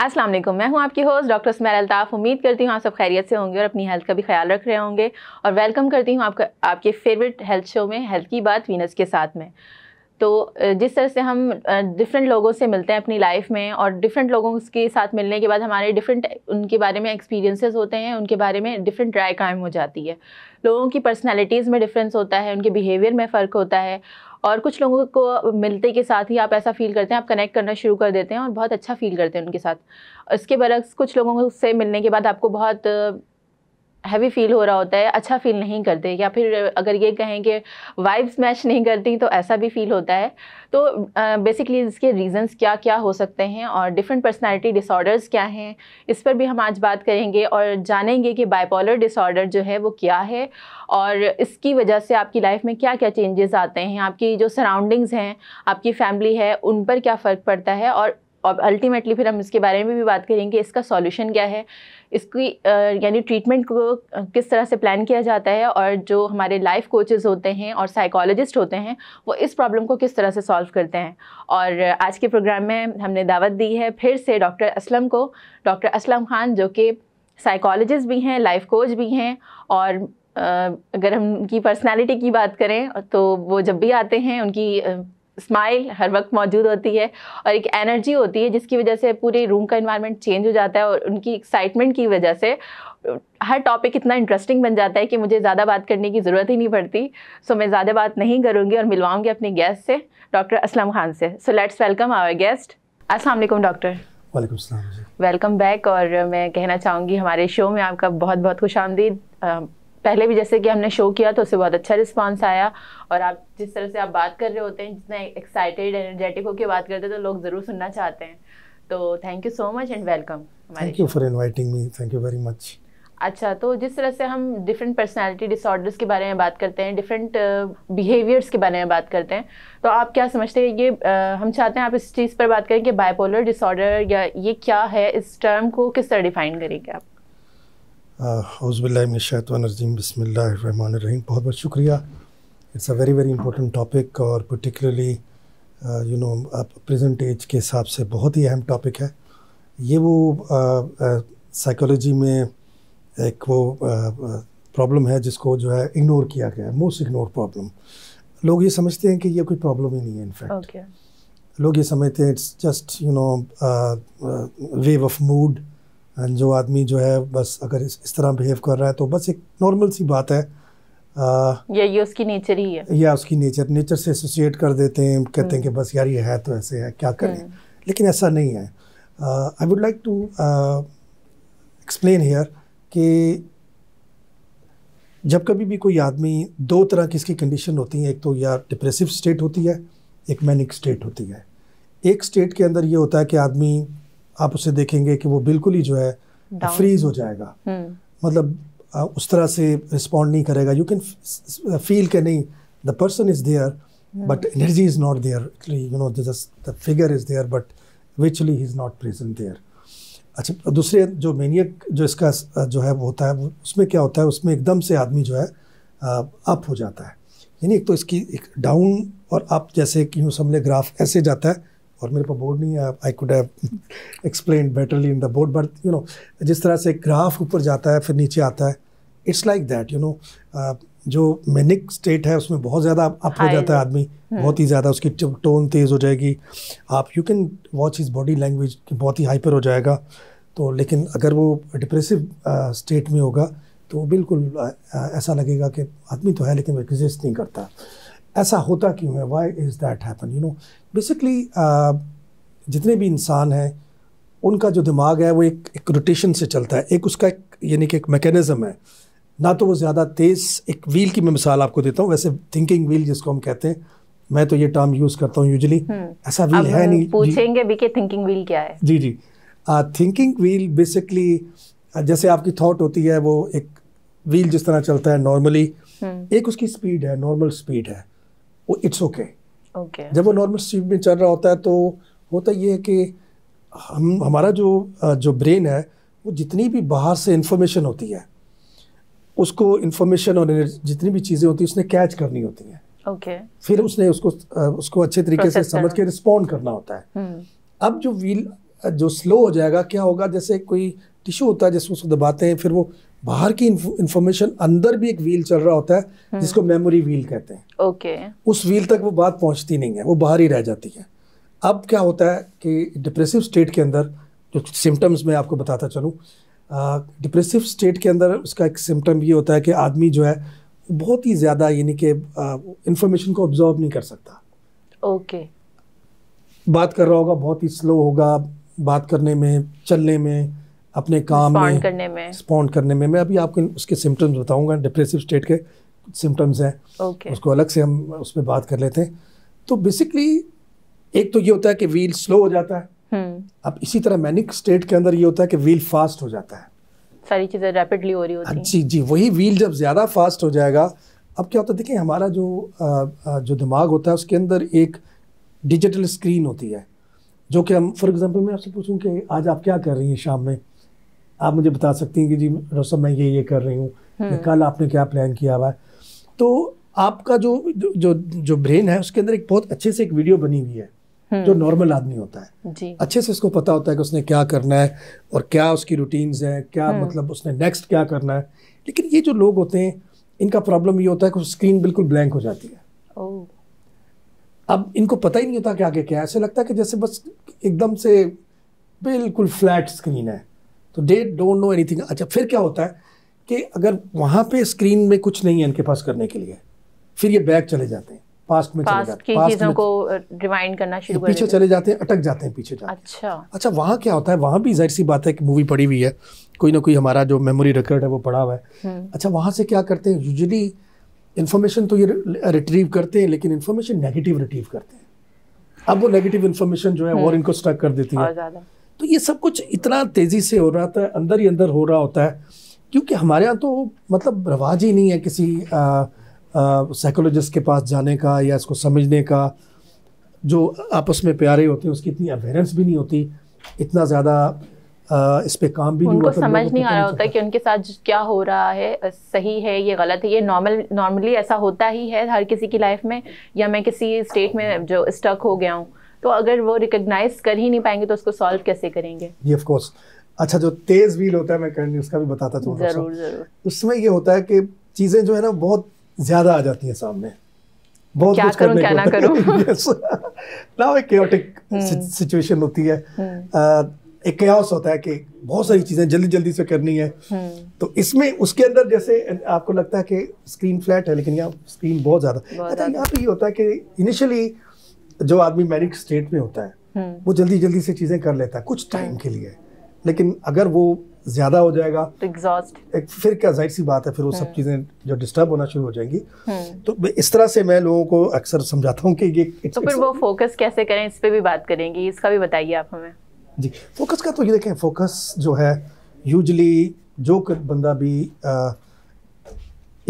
अस्सलाम वालेकुम मैं हूं आपकी होस्ट डॉक्टर स्मैर अल्ताफ़ उम्मीद करती हूं आप सब खैरियत से होंगे और अपनी हेल्थ का भी ख्याल रख रहे होंगे और वेलकम करती हूं आपका आपके फेवरेट हेल्थ शो में हेल्थ की बात वीनस के साथ में तो जिस तरह से हम डिफरेंट लोगों से मिलते हैं अपनी लाइफ में और डिफरेंट लोगों के साथ मिलने के बाद हमारे डिफरेंट उनके बारे में एक्सपीरियंसेस होते हैं उनके बारे में डिफरेंट राय कायम हो जाती है लोगों की पर्सनालिटीज़ में डिफरेंस होता है उनके बिहेवियर में फ़र्क होता है और कुछ लोगों को मिलते के साथ ही आप ऐसा फील करते हैं आप कनेक्ट करना शुरू कर देते हैं और बहुत अच्छा फील करते हैं उनके साथ इसके बरक्स कुछ लोगों से मिलने के बाद आपको बहुत हैवी फील हो रहा होता है अच्छा फील नहीं करते या फिर अगर ये कहें कि वाइब्स मैच नहीं करती तो ऐसा भी फील होता है तो बेसिकली uh, इसके रीज़न्स क्या क्या हो सकते हैं और डिफरेंट पर्सनालिटी डिसऑर्डर्स क्या हैं इस पर भी हम आज बात करेंगे और जानेंगे कि बाइपोलर डिसऑर्डर जो है वो क्या है और इसकी वजह से आपकी लाइफ में क्या क्या चेंजेस आते हैं आपकी जो सराउंडिंग्स हैं आपकी फैमिली है उन पर क्या फ़र्क पड़ता है और और अल्टीमेटली फिर हम इसके बारे में भी बात करेंगे इसका सॉल्यूशन क्या है इसकी यानी ट्रीटमेंट को किस तरह से प्लान किया जाता है और जो हमारे लाइफ कोचेज़ होते हैं और साइकोलॉजिस्ट होते हैं वो इस प्रॉब्लम को किस तरह से सॉल्व करते हैं और आज के प्रोग्राम में हमने दावत दी है फिर से डॉक्टर असलम को डॉक्टर असलम खान जो कि साइकोलॉजिस्ट भी हैं लाइफ कोच भी हैं और अगर हम उनकी पर्सनैलिटी की बात करें तो वो जब भी आते हैं उनकी स्माइल हर वक्त मौजूद होती है और एक एनर्जी होती है जिसकी वजह से पूरे रूम का इन्वायरमेंट चेंज हो जाता है और उनकी एक्साइटमेंट की वजह से हर टॉपिक इतना इंटरेस्टिंग बन जाता है कि मुझे ज़्यादा बात करने की ज़रूरत ही नहीं पड़ती सो मैं ज़्यादा बात नहीं करूँगी और मिलवाऊँगी अपने गेस्ट से डॉक्टर असलम खान से so let's welcome our guest Aslam doctor welcome back और मैं कहना चाहूँगी हमारे शो में आपका बहुत बहुत खुश आमदीद पहले भी जैसे कि हमने शो किया तो उससे बहुत अच्छा रिस्पांस आया और आप जिस तरह से आप बात कर रहे होते हैं जितना एक्साइटेड एनर्जेटिक होकर बात करते हैं तो लोग ज़रूर सुनना चाहते हैं तो thank you so much and welcome thank you for inviting me thank you very much अच्छा तो जिस तरह से हम डिफरेंट पर्सनैलिटी डिसऑर्डर्स के बारे में बात करते हैं डिफरेंट बिहेवियर्स uh, के बारे में बात करते हैं तो आप क्या समझते हैं ये uh, हम चाहते हैं आप इस चीज़ पर बात करें कि बाइपोलर डिसऑर्डर या ये क्या है इस टर्म को किस तरह डिफाइन करेंगे आप हौज़बिल्लाशैतवानरजीम बसमीम बहुत बहुत शुक्रिया it's a very very important topic और particularly you know present age के हिसाब से बहुत ही अहम टॉपिक है ये वो साइकोलॉजी uh, uh, में एक वो प्रॉब्लम uh, है जिसको जो है इग्नोर किया गया है मोस्ट इग्नोर प्रॉब्लम लोग ये समझते हैं कि ये कोई प्रॉब्लम ही नहीं है इनफैक्ट okay. लोग ये समझते हैं it's just you know wave of mood जो आदमी जो है बस अगर इस, इस तरह बिहेव कर रहा है तो बस एक नॉर्मल सी बात है आ, या ये उसकी नेचर ही है या उसकी नेचर नेचर से एसोसिएट कर देते हैं कहते हैं कि हम्म। बस यार ये है तो ऐसे है क्या करें हम्म। लेकिन ऐसा नहीं है I would like to explain here कि जब कभी भी कोई आदमी दो तरह की इसकी कंडीशन तो होती है एक तो या डिप्रेसिव स्टेट होती है एक मैनिक स्टेट होती है एक स्टेट के अंदर ये होता है कि आदमी आप उसे देखेंगे कि वो बिल्कुल ही जो है फ्रीज हो जाएगा हम्म। मतलब उस तरह से रिस्पॉन्ड नहीं करेगा यू कैन फील के नहीं the person is there but energy is not there you know the figure is there but विचुअली इज नॉट प्रेजेंट देयर अच्छा दूसरे जो मेनियक जो इसका जो है वो होता है उसमें क्या होता है उसमें एकदम से आदमी जो है अप हो जाता है यानी एक तो इसकी एक डाउन और अप जैसे कि यूँ समझे ग्राफ ऐसे जाता है और मेरे पास बोर्ड नहीं है I could have explain betterly in the board but you know जिस तरह से ग्राफ ऊपर जाता है फिर नीचे आता है it's like that you know जो मेनिक स्टेट है उसमें बहुत ज़्यादा अप हो जाता है आदमी हम्म। बहुत ही ज़्यादा उसकी टोन तेज़ हो जाएगी आप you can watch his body language बहुत ही हाइपर हो जाएगा तो लेकिन अगर वो डिप्रेसिव स्टेट uh, में होगा तो बिल्कुल uh, uh, ऐसा लगेगा कि आदमी तो है लेकिन वो एग्जिस्ट नहीं करता ऐसा होता क्यों है why is that happen you know basically जितने भी इंसान हैं उनका जो दिमाग है वो एक एक रोटेशन से चलता है एक उसका एक यानी कि एक मैकेनिज़म है ना तो वो ज़्यादा तेज़ एक व्हील की मैं मिसाल आपको देता हूँ वैसे थिंकिंग व्हील जिसको हम कहते हैं मैं तो ये टर्म यूज़ करता हूँ यूजली हम्म। ऐसा व्हील है नहीं पूछेंगे भी कि थिंकिंग व्हील क्या है जी जी थिंकिंग व्हील बेसिकली जैसे आपकी थॉट होती है वो एक व्हील जिस तरह चलता है नॉर्मली हम्म। एक उसकी स्पीड है नॉर्मल स्पीड है वो इट्स ओके ओके जब वो नॉर्मल स्पीड में चल रहा होता है तो होता ये है कि हम हमारा जो जो ब्रेन है वो जितनी भी बाहर से इंफॉर्मेशन होती है उसको इन्फॉर्मेशन और जितनी भी चीज़ें होती है उसने कैच करनी होती हैं ओके okay. फिर उसने उसको उसको अच्छे तरीके से समझ के रिस्पॉन्ड करना होता है hmm. अब जो व्हील जो स्लो हो जाएगा क्या होगा जैसे कोई टिश्यू होता है जिसको उसको दबाते हैं फिर वो बाहर की इंफॉर्मेशन अंदर भी एक व्हील चल रहा होता है हम्म। जिसको मेमोरी व्हील कहते हैं ओके okay. उस व्हील तक वो बात पहुंचती नहीं है वो बाहर ही रह जाती है अब क्या होता है कि डिप्रेसिव स्टेट के अंदर जो सिम्टम्स मैं आपको बताता चलूँ डिप्रेसिव स्टेट के अंदर उसका एक सिम्टम ये होता है कि आदमी जो है बहुत ही ज़्यादा यानी कि इंफॉर्मेशन को ऑब्जॉर्व नहीं कर सकता ओके okay. बात कर रहा होगा बहुत ही स्लो होगा बात करने में चलने में अपने काम में करने में रिस्पॉन्ड करने में मैं अभी आपको उसके सिम्टम्स बताऊंगा डिप्रेसिव स्टेट के सिम्टम्स हैं okay. उसको अलग से हम उस पर बात कर लेते हैं तो बेसिकली एक तो ये होता है कि व्हील स्लो हो जाता है हुँ. हम्म। अब इसी तरह मैनिक स्टेट के अंदर ये होता है कि व्हील फास्ट हो जाता है सारी चीज़ें रैपिडली हो रही होती हाँ हैं जी जी वही व्हील जब ज़्यादा फास्ट हो जाएगा अब क्या होता है देखिए हमारा जो आ, जो दिमाग होता है उसके अंदर एक डिजिटल स्क्रीन होती है जो कि हम फॉर एग्जांपल मैं आपसे पूछूं कि आज आप क्या कर रही हैं शाम में आप मुझे बता सकती हैं कि जी रोसम मैं ये ये कर रही हूँ हम्म। कल आपने क्या प्लान किया हुआ है तो आपका जो जो जो ब्रेन है उसके अंदर एक बहुत अच्छे से एक वीडियो बनी हुई है हम्म। जो नॉर्मल आदमी होता है जी। अच्छे से इसको पता होता है कि उसने क्या करना है और क्या उसकी रूटीन्स हैं क्या हम्म। मतलब उसने नेक्स्ट क्या करना है लेकिन ये जो लोग होते हैं इनका प्रॉब्लम ये होता है कि स्क्रीन बिल्कुल ब्लैंक हो जाती है अब इनको पता ही नहीं होता कि आगे क्या है ऐसे लगता है कि जैसे बस एकदम से बिल्कुल फ्लैट स्क्रीन है तो दे डोंट नो एनीथिंग अच्छा फिर क्या होता है कि अगर वहाँ पे स्क्रीन में कुछ नहीं है इनके पास करने के लिए फिर ये बैक चले जाते हैं पास्ट में पास्ट चले जाते हैं चीजों को रिवाइंड करना शुरू पीछे चले जाते हैं अटक जाते हैं पीछे जाते हैं अच्छा अच्छा वहाँ क्या होता है वहाँ भी जाहिर सी बात है कि मूवी पड़ी हुई है कोई ना कोई हमारा जो मेमोरी रिकॉर्ड है वो पड़ा हुआ है हम्म। अच्छा वहाँ से क्या करते हैं यूजली इन्फॉर्मेशन तो ये रिट्रीव करते हैं लेकिन इन्फॉर्मेशन नेगेटिव रिट्रीव करते हैं अब वो नेगेटिव इन्फॉर्मेशन जो है हम्म। और इनको स्टक कर देती है तो ये सब कुछ इतना तेज़ी से हो रहा था अंदर ही अंदर हो रहा होता है क्योंकि हमारे यहाँ तो मतलब रवाज ही नहीं है किसी साइकोलॉजिस्ट के पास जाने का या इसको समझने का जो आपस में प्यारे होते हैं उसकी इतनी अवेयरेंस भी नहीं होती इतना ज़्यादा इस पे काम भी नहीं उनको तो समझ नहीं तो आ रहा होता कि उनके साथ क्या हो रहा है सही है ये गलत है ये नॉर्मल नॉर्मली ऐसा होता ही है हर किसी की लाइफ में या मैं किसी स्टेट में जो स्टक हो गया हूँ तो अगर वो रिकोगनाइज कर ही नहीं पाएंगे तो उसको सॉल्व कैसे करेंगे ये ऑफ कोर्स अच्छा जो तेज व्हील होता है मैं करनी उसका भी बताता जरूर जरूर उसमें ये होता है कि चीज़ें जो है ना बहुत ज़्यादा आ जाती हैं सामने बहुत क्या कुछ करूं, करने क्या ना करूं ना एक केओटिक सिचुएशन होती है हम्म। एक क्यास होता है कि बहुत सारी चीज़ें जल्दी जल्दी से करनी है हम्म। तो इसमें उसके अंदर जैसे आपको लगता है कि स्क्रीन फ्लैट है लेकिन यहाँ स्क्रीन बहुत ज़्यादा अच्छा, यहाँ पे ये होता है कि इनिशियली जो आदमी मैरिड स्टेट में होता है हम्म। वो जल्दी जल्दी से चीज़ें कर लेता है कुछ हम्म। टाइम के लिए लेकिन अगर वो ज़्यादा हो जाएगा तो एक फिर क्या जाहिर सी बात है फिर वो सब हम्म। चीज़ें जो डिस्टर्ब होना शुरू हो जाएंगी तो इस तरह से मैं लोगों को अक्सर समझाता हूँ कि ये तो फिर वो फोकस कैसे करें इस पर भी बात करेंगे इसका भी बताइए आप हमें जी फोकस का तो ये देखें फोकस जो है यूजली जो बंदा भी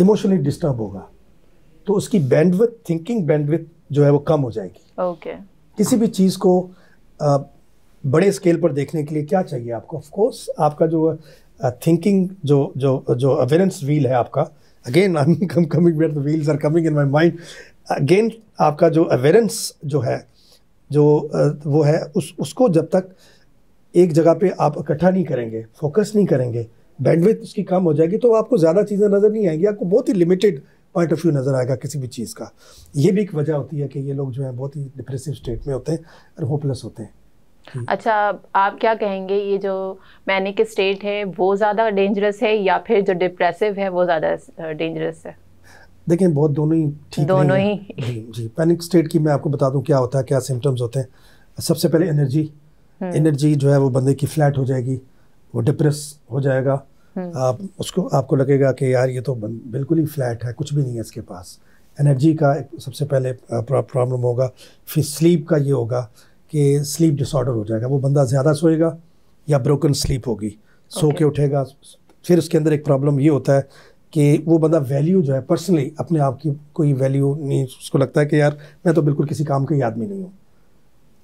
इमोशनली डिस्टर्ब होगा तो उसकी बैंडविथ थिंकिंग बैंडविथ जो है वो कम हो जाएगी ओके okay. किसी भी चीज़ को आ, बड़े स्केल पर देखने के लिए क्या चाहिए आपको कोर्स आपका जो थिंकिंग जो जो जो अवेयरेंस व्हील है आपका again I come coming the wheels are coming in my mind again आपका जो अवेयरेंस जो है जो वो है उस उसको जब तक एक जगह पे आप इकट्ठा नहीं करेंगे फोकस नहीं करेंगे बैंडविथ उसकी कम हो जाएगी तो आपको ज़्यादा चीज़ें नज़र नहीं आएंगी आपको बहुत ही लिमिटेड पॉइंट ऑफ व्यू नज़र आएगा किसी भी चीज़ का ये भी एक वजह होती है कि ये लोग जो है बहुत ही डिप्रेसिव स्टेट में होते हैं और होपलेस होते हैं अच्छा आप क्या कहेंगे ये जो मैनिक स्टेट है वो ज़्यादा डेंजरस है या फिर जो डिप्रेसिव है वो ज़्यादा डेंजरस है देखिए बहुत दोनों ही ठीक दोनों ही जी, जी पैनिक स्टेट की मैं आपको बता दूं क्या होता है क्या सिम्टम्स होते हैं सबसे पहले एनर्जी हम्म। एनर्जी जो है वो बंदे की फ्लैट हो जाएगी वो डिप्रेस हो जाएगा हम्म। आप उसको आपको लगेगा कि यार ये तो बिल्कुल ही फ्लैट है कुछ भी नहीं है इसके पास एनर्जी का सबसे पहले प्रॉब्लम होगा फिर स्लीप का ये होगा कि स्लीप डिसऑर्डर हो जाएगा वो बंदा ज़्यादा सोएगा या ब्रोकन स्लीप होगी सो okay. के उठेगा फिर उसके अंदर एक प्रॉब्लम ये होता है कि वो बंदा वैल्यू जो है पर्सनली अपने आप की कोई वैल्यू नहीं उसको लगता है कि यार मैं तो बिल्कुल किसी काम का ही आदमी नहीं हूँ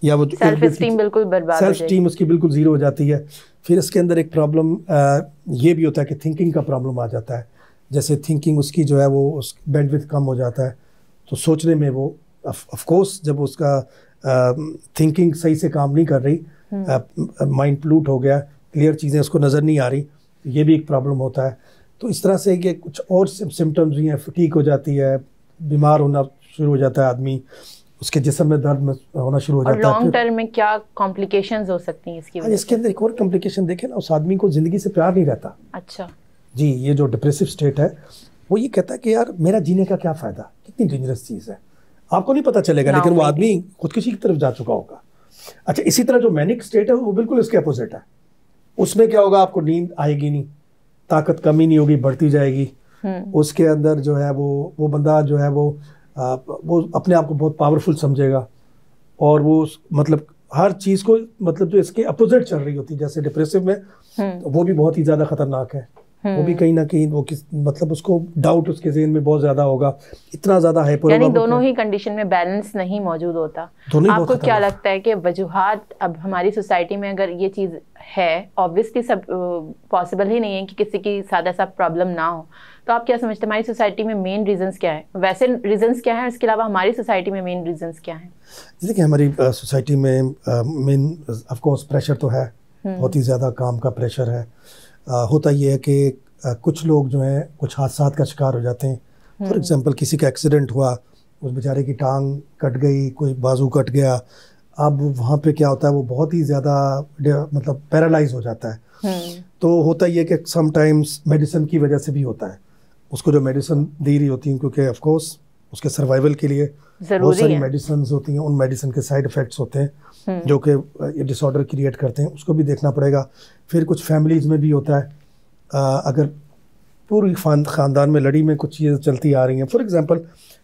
या वो सेल्फ स्टीम बिल्कुल बर्बाद सेल्फ स्टीम उसकी बिल्कुल ज़ीरो हो जाती है फिर इसके अंदर एक प्रॉब्लम ये भी होता है कि थिंकिंग का प्रॉब्लम आ जाता है जैसे थिंकिंग उसकी जो है वो उस बैंडविथ कम हो जाता है तो सोचने में वो ऑफकोर्स जब उसका थिंकिंग uh, सही से काम नहीं कर रही माइंड हम्म। प्लूट हो गया क्लियर चीज़ें उसको नज़र नहीं आ रही ये भी एक प्रॉब्लम होता है तो इस तरह से कि कुछ और सिम्टम्स भी हैं फटीक हो जाती है बीमार होना शुरू हो जाता है आदमी उसके जिसम में दर्द होना शुरू हो जाता है लॉन्ग टर्म में क्या कॉम्प्लिकेशन हो सकती हैं इसकी हाँ, वजह इसके अंदर एक और कॉम्प्लिकेशन देखें ना उस आदमी को ज़िंदगी से प्यार नहीं रहता अच्छा जी ये जो डिप्रेसिव स्टेट है वो ये कहता है कि यार मेरा जीने का क्या फ़ायदा कितनी डेंजरस चीज़ है आपको नहीं पता चलेगा लेकिन वो आदमी खुदकुशी की तरफ जा चुका होगा अच्छा इसी तरह जो मैनिक स्टेट है वो बिल्कुल इसके अपोजिट है उसमें क्या होगा आपको नींद आएगी नहीं ताकत कमी नहीं होगी बढ़ती जाएगी हम्म। उसके अंदर जो है वो वो बंदा जो है वो वो अपने आप को बहुत पावरफुल समझेगा और वो मतलब हर चीज़ को मतलब जो इसके अपोजिट चल रही होती है जैसे डिप्रेसिव में हम्म। वो भी बहुत ही ज़्यादा खतरनाक है वो भी हम्म। कहीं ना कहीं वो किस मतलब उसको डाउट उसके जेन में बहुत ज्यादा होगा इतना ज्यादा है यानी दोनों ही कंडीशन में बैलेंस नहीं मौजूद होता आपको क्या लगता है कि वजूहत अब हमारी सोसाइटी में अगर ये चीज़ है ऑब्वियसली सब पॉसिबल ही नहीं है कि किसी की सादा सा प्रॉब्लम ना हो तो आप क्या समझते हैं हमारी सोसाइटी में मेन रीजंस क्या है वैसे रीजंस क्या है इसके अलावा हमारी सोसाइटी में मेन रीजंस क्या है जैसे कि हमारी सोसाइटी में मेन ऑफ कोर्स प्रेशर तो है हम्म। बहुत ही ज़्यादा काम का प्रेशर है होता यह है कि कुछ लोग जो हैं कुछ हादसा का शिकार हो जाते हैं फॉर एग्ज़ाम्पल हम्म। किसी का एक्सीडेंट हुआ उस बेचारे की टांग कट गई कोई बाजू कट गया अब वहाँ पे क्या होता है वो बहुत ही ज़्यादा मतलब पैरालाइज हो जाता है हम्म। तो होता ये कि समटाइम्स मेडिसिन की वजह से भी होता है उसको जो मेडिसिन दे रही होती हैं क्योंकि ऑफकोर्स उसके सर्वाइवल के लिए बहुत सारी मेडिसिन होती हैं उन मेडिसिन के साइड इफ़ेक्ट्स होते हैं हम्म। जो कि ये डिसऑर्डर क्रिएट करते हैं उसको भी देखना पड़ेगा फिर कुछ फैमिलीज़ में भी होता है आ, अगर पूरी ख़ानदान में लड़ी में कुछ चीज़ें चलती आ रही हैं फॉर एग्ज़ाम्पल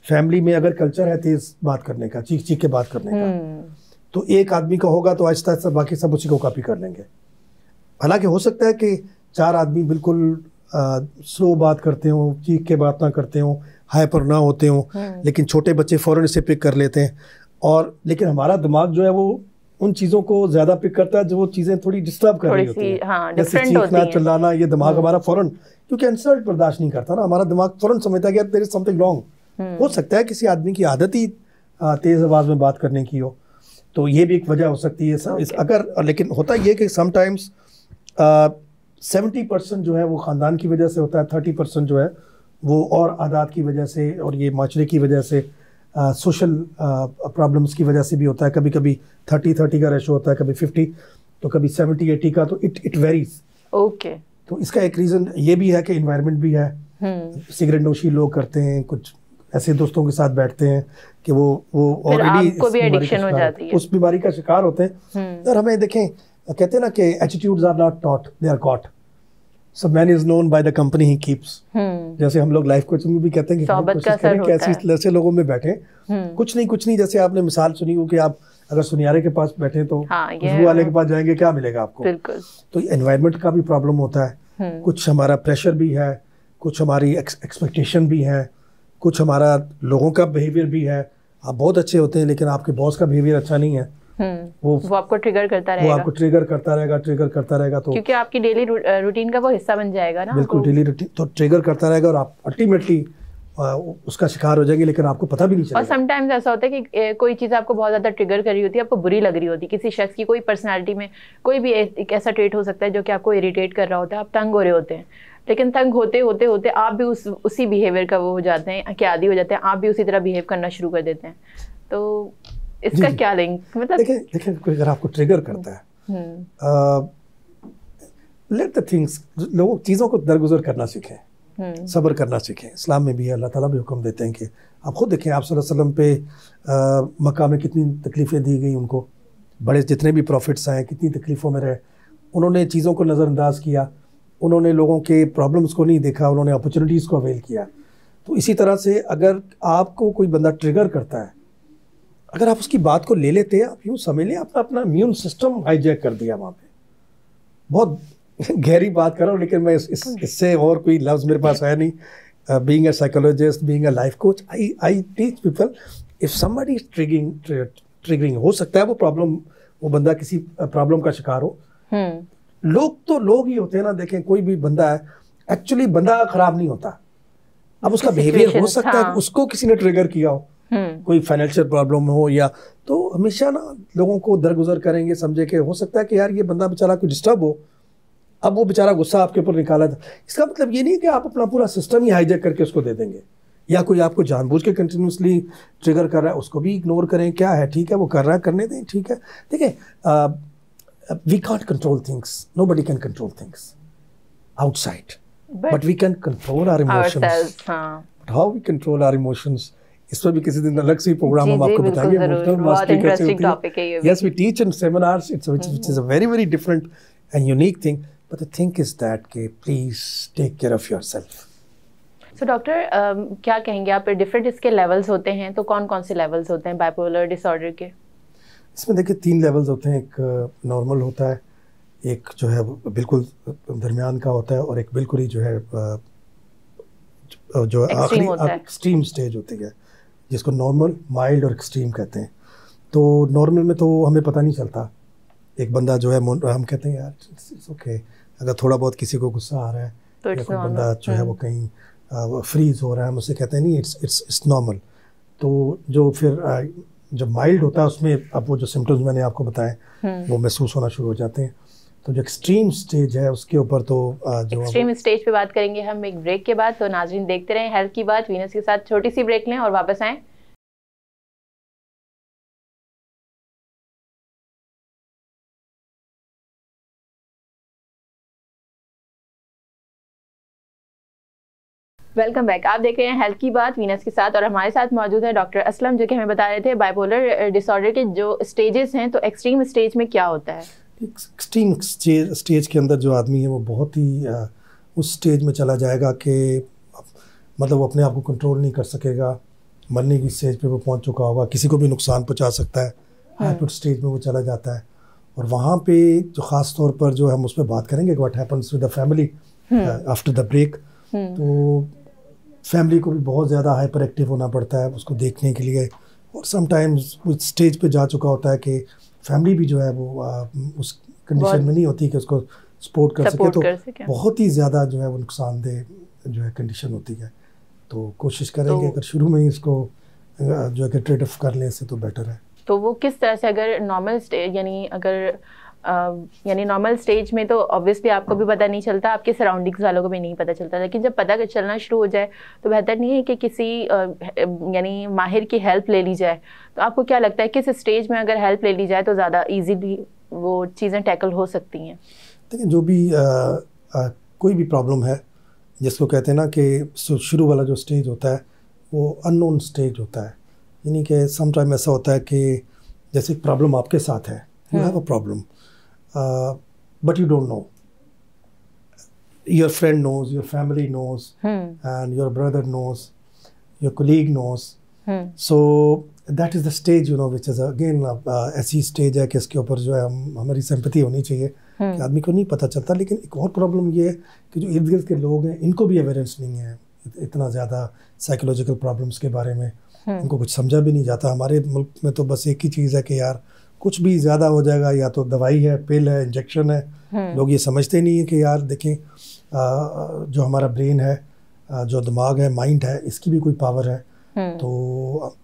फैमिली में अगर कल्चर है तेज़ बात करने का चीख चीख के बात करने का हम्म। तो एक आदमी का होगा तो आहिस्ता आहिस्ता बाकी सब उसी को कॉपी कर लेंगे हालांकि हो सकता है कि चार आदमी बिल्कुल स्लो बात करते हों चीख के बात ना करते हों हाइपर ना होते हों हम्म। लेकिन छोटे बच्चे फ़ौरन इसे पिक कर लेते हैं और लेकिन हमारा दिमाग जो है वो उन चीज़ों को ज़्यादा पिक करता है जो चीज़ें थोड़ी डिस्टर्ब कर रही हाँ, होती हैं जैसे चीखना चिल्लाना ये दिमाग हम्म। हमारा फ़ौरन क्योंकि इंसल्ट बर्दाश्त नहीं करता ना हमारा दिमाग फ़ौरन समझता है कि देर इज़ समथिंग रॉन्ग हो सकता है किसी आदमी की आदत ही तेज़ आवाज़ में बात करने की हो तो ये भी एक वजह हो सकती है okay. इस अगर लेकिन होता यह कि समटाइम्स सेवेंटी परसेंट जो है वो ख़ानदान की वजह से होता है थर्टी परसेंट जो है वो और आदात की वजह से और ये माशरे की वजह से सोशल uh, प्रॉब्लम्स uh, की वजह से भी होता है कभी कभी थर्टी थर्टी का रेशो होता है कभी फिफ्टी तो कभी सेवेंटी एटी का तो इट इट वेरीज ओके तो इसका एक रीज़न ये भी है कि इन्वायरमेंट भी है hmm. सिगरेट नोशी लोग करते हैं कुछ ऐसे दोस्तों के साथ बैठते हैं कि वो वो ऑलरेडी उस बीमारी का शिकार होते हैं hmm. और हमें देखें कहते हैं ना कि attitudes are not taught they are caught सब man is known by the company he keeps जैसे हम लोग लाइफ कोचिंग में भी कहते हैं कि करें कि ऐसे ऐसे लोगों में बैठे hmm. कुछ नहीं कुछ नहीं जैसे आपने मिसाल सुनी हो कि आप अगर सुनियारे के पास बैठे तो हाँ, वाले के पास जाएंगे क्या मिलेगा आपको तो एनवायरमेंट का भी प्रॉब्लम होता है hmm. कुछ हमारा प्रेशर भी है कुछ हमारी एक्सपेक्टेशन भी है कुछ हमारा लोगों का बिहेवियर भी है आप बहुत अच्छे होते हैं लेकिन आपके बॉस का बिहेवियर अच्छा नहीं है हम्म। वो वो आपको ट्रिगर करता रहेगा वो आपको ट्रिगर करता रहेगा ट्रिगर करता रहेगा तो क्योंकि आपकी डेली रूटीन का वो हिस्सा बन जाएगा ना बिल्कुल डेली रूटीन तो ट्रिगर करता रहेगा और आप अल्टीमेटली उसका शिकार हो जाएंगे लेकिन आपको पता भी नहीं चलेगा और समटाइम्स ऐसा होता है कि कोई चीज़ आपको बहुत ज़्यादा ट्रिगर कर रही होती है आपको बुरी लग रही होती है किसी शख्स की कोई पर्सनैलिटी में कोई भी एक ऐसा ट्रेट हो सकता है जो कि आपको इरीटेट कर रहा होता है आप तंग हो रहे होते हैं लेकिन तंग होते होते होते आप भी उस उसी बिहेवियर का वो हो जाते हैं कि आदि हो जाते हैं आप भी उसी तरह बिहेव करना शुरू कर देते हैं तो इसका क्या लिंक मतलब देखिए देखिए कोई अगर आपको ट्रिगर करता है लेट द थिंग्स लोग चीज़ों को दरगुजर करना सीखें हम्म। सब्र करना सीखें इस्लाम में भी अल्लाह ताला भी हुक्म देते हैं कि आप खुद देखें आप वसल्लम पे मक्का में कितनी तकलीफ़ें दी गई उनको बड़े जितने भी प्रॉफिट्स आए कितनी तकलीफ़ों में रहे उन्होंने चीज़ों को नज़रअंदाज किया उन्होंने लोगों के प्रॉब्लम्स को नहीं देखा उन्होंने अपॉर्चुनिटीज़ को अवेल किया तो इसी तरह से अगर आपको कोई बंदा ट्रिगर करता है अगर आप उसकी बात को ले लेते हैं आप यूं समझ लें आपने अपना इम्यून सिस्टम हाईजैक कर दिया वहाँ पे बहुत गहरी बात कर रहा हूँ लेकिन मैं इस इससे और कोई लफ्ज़ मेरे पास आया नहीं being a psychologist being a life coach I I teach people if somebody is trigging triggering हो सकता है वो प्रॉब्लम वो बंदा किसी प्रॉब्लम uh, का शिकार हो हम्म। लोग तो लोग ही होते हैं ना देखें कोई भी बंदा है एक्चुअली बंदा खराब नहीं होता अब उसका बिहेवियर हो सकता है हाँ। उसको किसी ने ट्रिगर किया हो हम्म। कोई फाइनेंशियल प्रॉब्लम हो या तो हमेशा ना लोगों को दरगुजर करेंगे समझे कि हो सकता है कि यार ये बंदा बेचारा कोई डिस्टर्ब हो अब वो बेचारा गुस्सा आपके ऊपर निकाला था इसका मतलब ये नहीं है कि आप अपना पूरा सिस्टम ही हाईजेक करके उसको दे देंगे या कोई आपको जानबूझ के कंटिन्यूसली ट्रिगर कर रहा है उसको भी इग्नोर करें क्या है ठीक है वो कर रहा है करने दें ठीक है ठीक है we can't control things nobody can control things outside but we can control our emotions how we control our emotions इस पर भी किसी दिन अलग से प्रोग्राम हम आपको बताएंगे yes we teach in seminars it's which is a very very different and unique thing but the think is that के please take care of yourself so so, doctor um, क्या कहेंगे आप डिफरेंट इसके levels होते हैं तो कौन कौन से लेवल्स होते हैं बाइपोलर डिसऑर्डर के इसमें देखिए तीन लेवल्स होते हैं एक नॉर्मल uh, होता है एक जो है बिल्कुल uh, दरमियान का होता है और एक बिल्कुल ही जो है uh, जो आखिरी एक्सट्रीम स्टेज होती है जिसको नॉर्मल माइल्ड और एक्सट्रीम कहते हैं तो नॉर्मल में तो हमें पता नहीं चलता एक बंदा जो है हम कहते हैं यार ओके अगर थोड़ा बहुत किसी को गुस्सा आ रहा है तो या कोई बंदा जो है वो हम्म। कहीं फ्रीज हो रहा है हम उसे कहते हैं नहीं इट्स इट्स इट्स नॉर्मल तो जो फिर जब माइल्ड होता है उसमें अब वो जो सिम्टम्स मैंने आपको बताए हम्म। वो महसूस होना शुरू हो जाते हैं तो जो एक्सट्रीम स्टेज है उसके ऊपर तो जो एक्सट्रीम स्टेज पे बात करेंगे हम एक ब्रेक के बाद तो नाजरीन देखते रहें हेल्थ की बात वीनस के साथ छोटी सी ब्रेक लें और वापस आए वेलकम बैक आप देख रहे हैं हेल्थ की बात वीनस के साथ और हमारे साथ मौजूद है डॉक्टर असलम जो कि हमें बता रहे थे बाइपोलर डिसऑर्डर uh, के जो स्टेजेस हैं तो एक्सट्रीम स्टेज में क्या होता है एक एक्सट्रीम स्टेज स्टेज के अंदर जो आदमी है वो बहुत ही आ, उस स्टेज में चला जाएगा कि मतलब वो अपने आप को कंट्रोल नहीं कर सकेगा मरने की स्टेज पे वो पहुंच चुका होगा किसी को भी नुकसान पहुंचा सकता है हाइपिड स्टेज में वो चला जाता है और वहाँ पे जो ख़ास तौर पर जो हम उस पर बात करेंगे what happens with the family after the break तो फैमिली को भी बहुत ज़्यादा हाइपर एक्टिव होना पड़ता है उसको देखने के लिए और समटाइम्स वो स्टेज पे जा चुका होता है कि फैमिली भी जो है वो आ, उस कंडीशन में नहीं होती कि उसको सपोर्ट कर सके तो बहुत ही ज़्यादा जो है वो नुकसानदेह जो है कंडीशन होती है तो कोशिश करेंगे तो अगर शुरू में ही इसको जो है कि ट्रेड ऑफ कर लें इससे तो बेटर है तो वो किस तरह से अगर नॉर्मल यानी अगर यानी नॉर्मल स्टेज में तो ऑब्वियसली आपको भी पता नहीं चलता आपके सराउंडिंग्स वालों को भी नहीं पता चलता लेकिन जब पता चलना शुरू हो जाए तो बेहतर नहीं है कि किसी यानी माहिर की हेल्प ले ली जाए तो आपको क्या लगता है किस स्टेज में अगर हेल्प ले ली जाए तो ज़्यादा ईजीली वो चीज़ें टैकल हो सकती हैं देखिए जो भी आ, आ, कोई भी प्रॉब्लम है जिसको कहते हैं ना कि शुरू वाला जो स्टेज होता है वो अननोन स्टेज होता है यानी कि समटाइम ऐसा होता है कि जैसे प्रॉब्लम आपके साथ है you have a problem but uh, but you don't know. Your friend knows, your family knows, hmm. and your brother knows, your colleague knows. Hmm. So that is the stage you know which is again ऐसी stage है कि इसके ऊपर जो है हमारी sympathy होनी चाहिए कि hmm. आदमी को नहीं पता चलता लेकिन एक और प्रॉब्लम ये है कि जो इर्द गिर्द के लोग हैं इनको भी अवेयरनेस नहीं है इतना ज़्यादा साइकोलॉजिकल प्रॉब्लम्स के बारे में hmm. इनको कुछ समझा भी नहीं जाता हमारे मुल्क में तो बस एक ही चीज़ है कि यार कुछ भी ज़्यादा हो जाएगा या तो दवाई है पिल है इंजेक्शन है हम्म। लोग ये समझते नहीं है कि यार देखें जो हमारा ब्रेन है जो दिमाग है माइंड है इसकी भी कोई पावर है हम्म। तो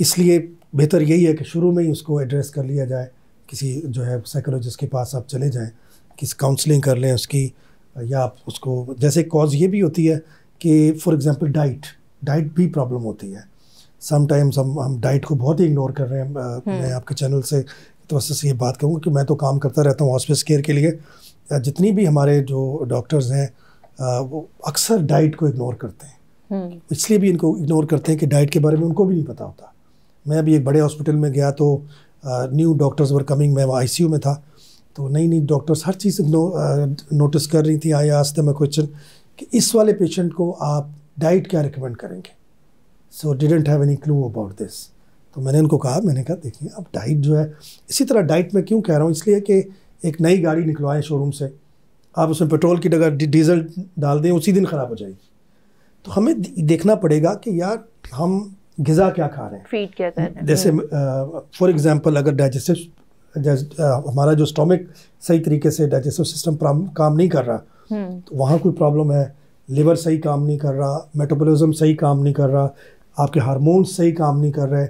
इसलिए बेहतर यही है कि शुरू में ही उसको एड्रेस कर लिया जाए किसी जो है साइकोलॉजिस्ट के पास आप चले जाएँ किसी काउंसलिंग कर लें उसकी या आप उसको जैसे कॉज ये भी होती है कि फॉर एग्ज़ाम्पल डाइट डाइट भी प्रॉब्लम होती है समटाइम्स हम हम डाइट को बहुत ही इग्नोर कर रहे हैं हम्म। मैं आपके चैनल से तो से ये बात कहूँगा कि मैं तो काम करता रहता हूँ हॉस्पिस केयर के लिए जितनी भी हमारे जो डॉक्टर्स हैं वो अक्सर डाइट को इग्नोर करते हैं हम्म। इसलिए भी इनको इग्नोर करते हैं कि डाइट के बारे में उनको भी नहीं पता होता मैं अभी एक बड़े हॉस्पिटल में गया तो न्यू डॉक्टर्स वर कमिंग मैं वहाँ आई में था तो नई नई डॉक्टर्स हर चीज़ नो, नोटिस कर रही थी आई आस्ते मैं क्वेश्चन कि इस वाले पेशेंट को आप डाइट क्या रिकमेंड करेंगे so didn't have any clue about this तो मैंने उनको कहा मैंने कहा देखिए अब डाइट जो है इसी तरह डाइट में क्यों कह रहा हूँ इसलिए कि एक नई गाड़ी निकलवाएं शोरूम से आप उसमें पेट्रोल की जगह डीजल डाल दें उसी दिन ख़राब हो जाएगी तो हमें देखना पड़ेगा कि यार हम गज़ा क्या खा रहे हैं फीड क्या कर रहे हैं जैसे फॉर एग्ज़ाम्पल हम्म। अगर डाइजेस्टिव हमारा जो स्टोमिक सही तरीके से डाइजेस्टिव सिस्टम काम नहीं कर रहा हम्म। तो वहाँ कोई प्रॉब्लम है लिवर सही काम नहीं कर रहा मेटाबॉलिज्म सही काम नहीं कर रहा आपके हारमोन सही काम नहीं कर रहे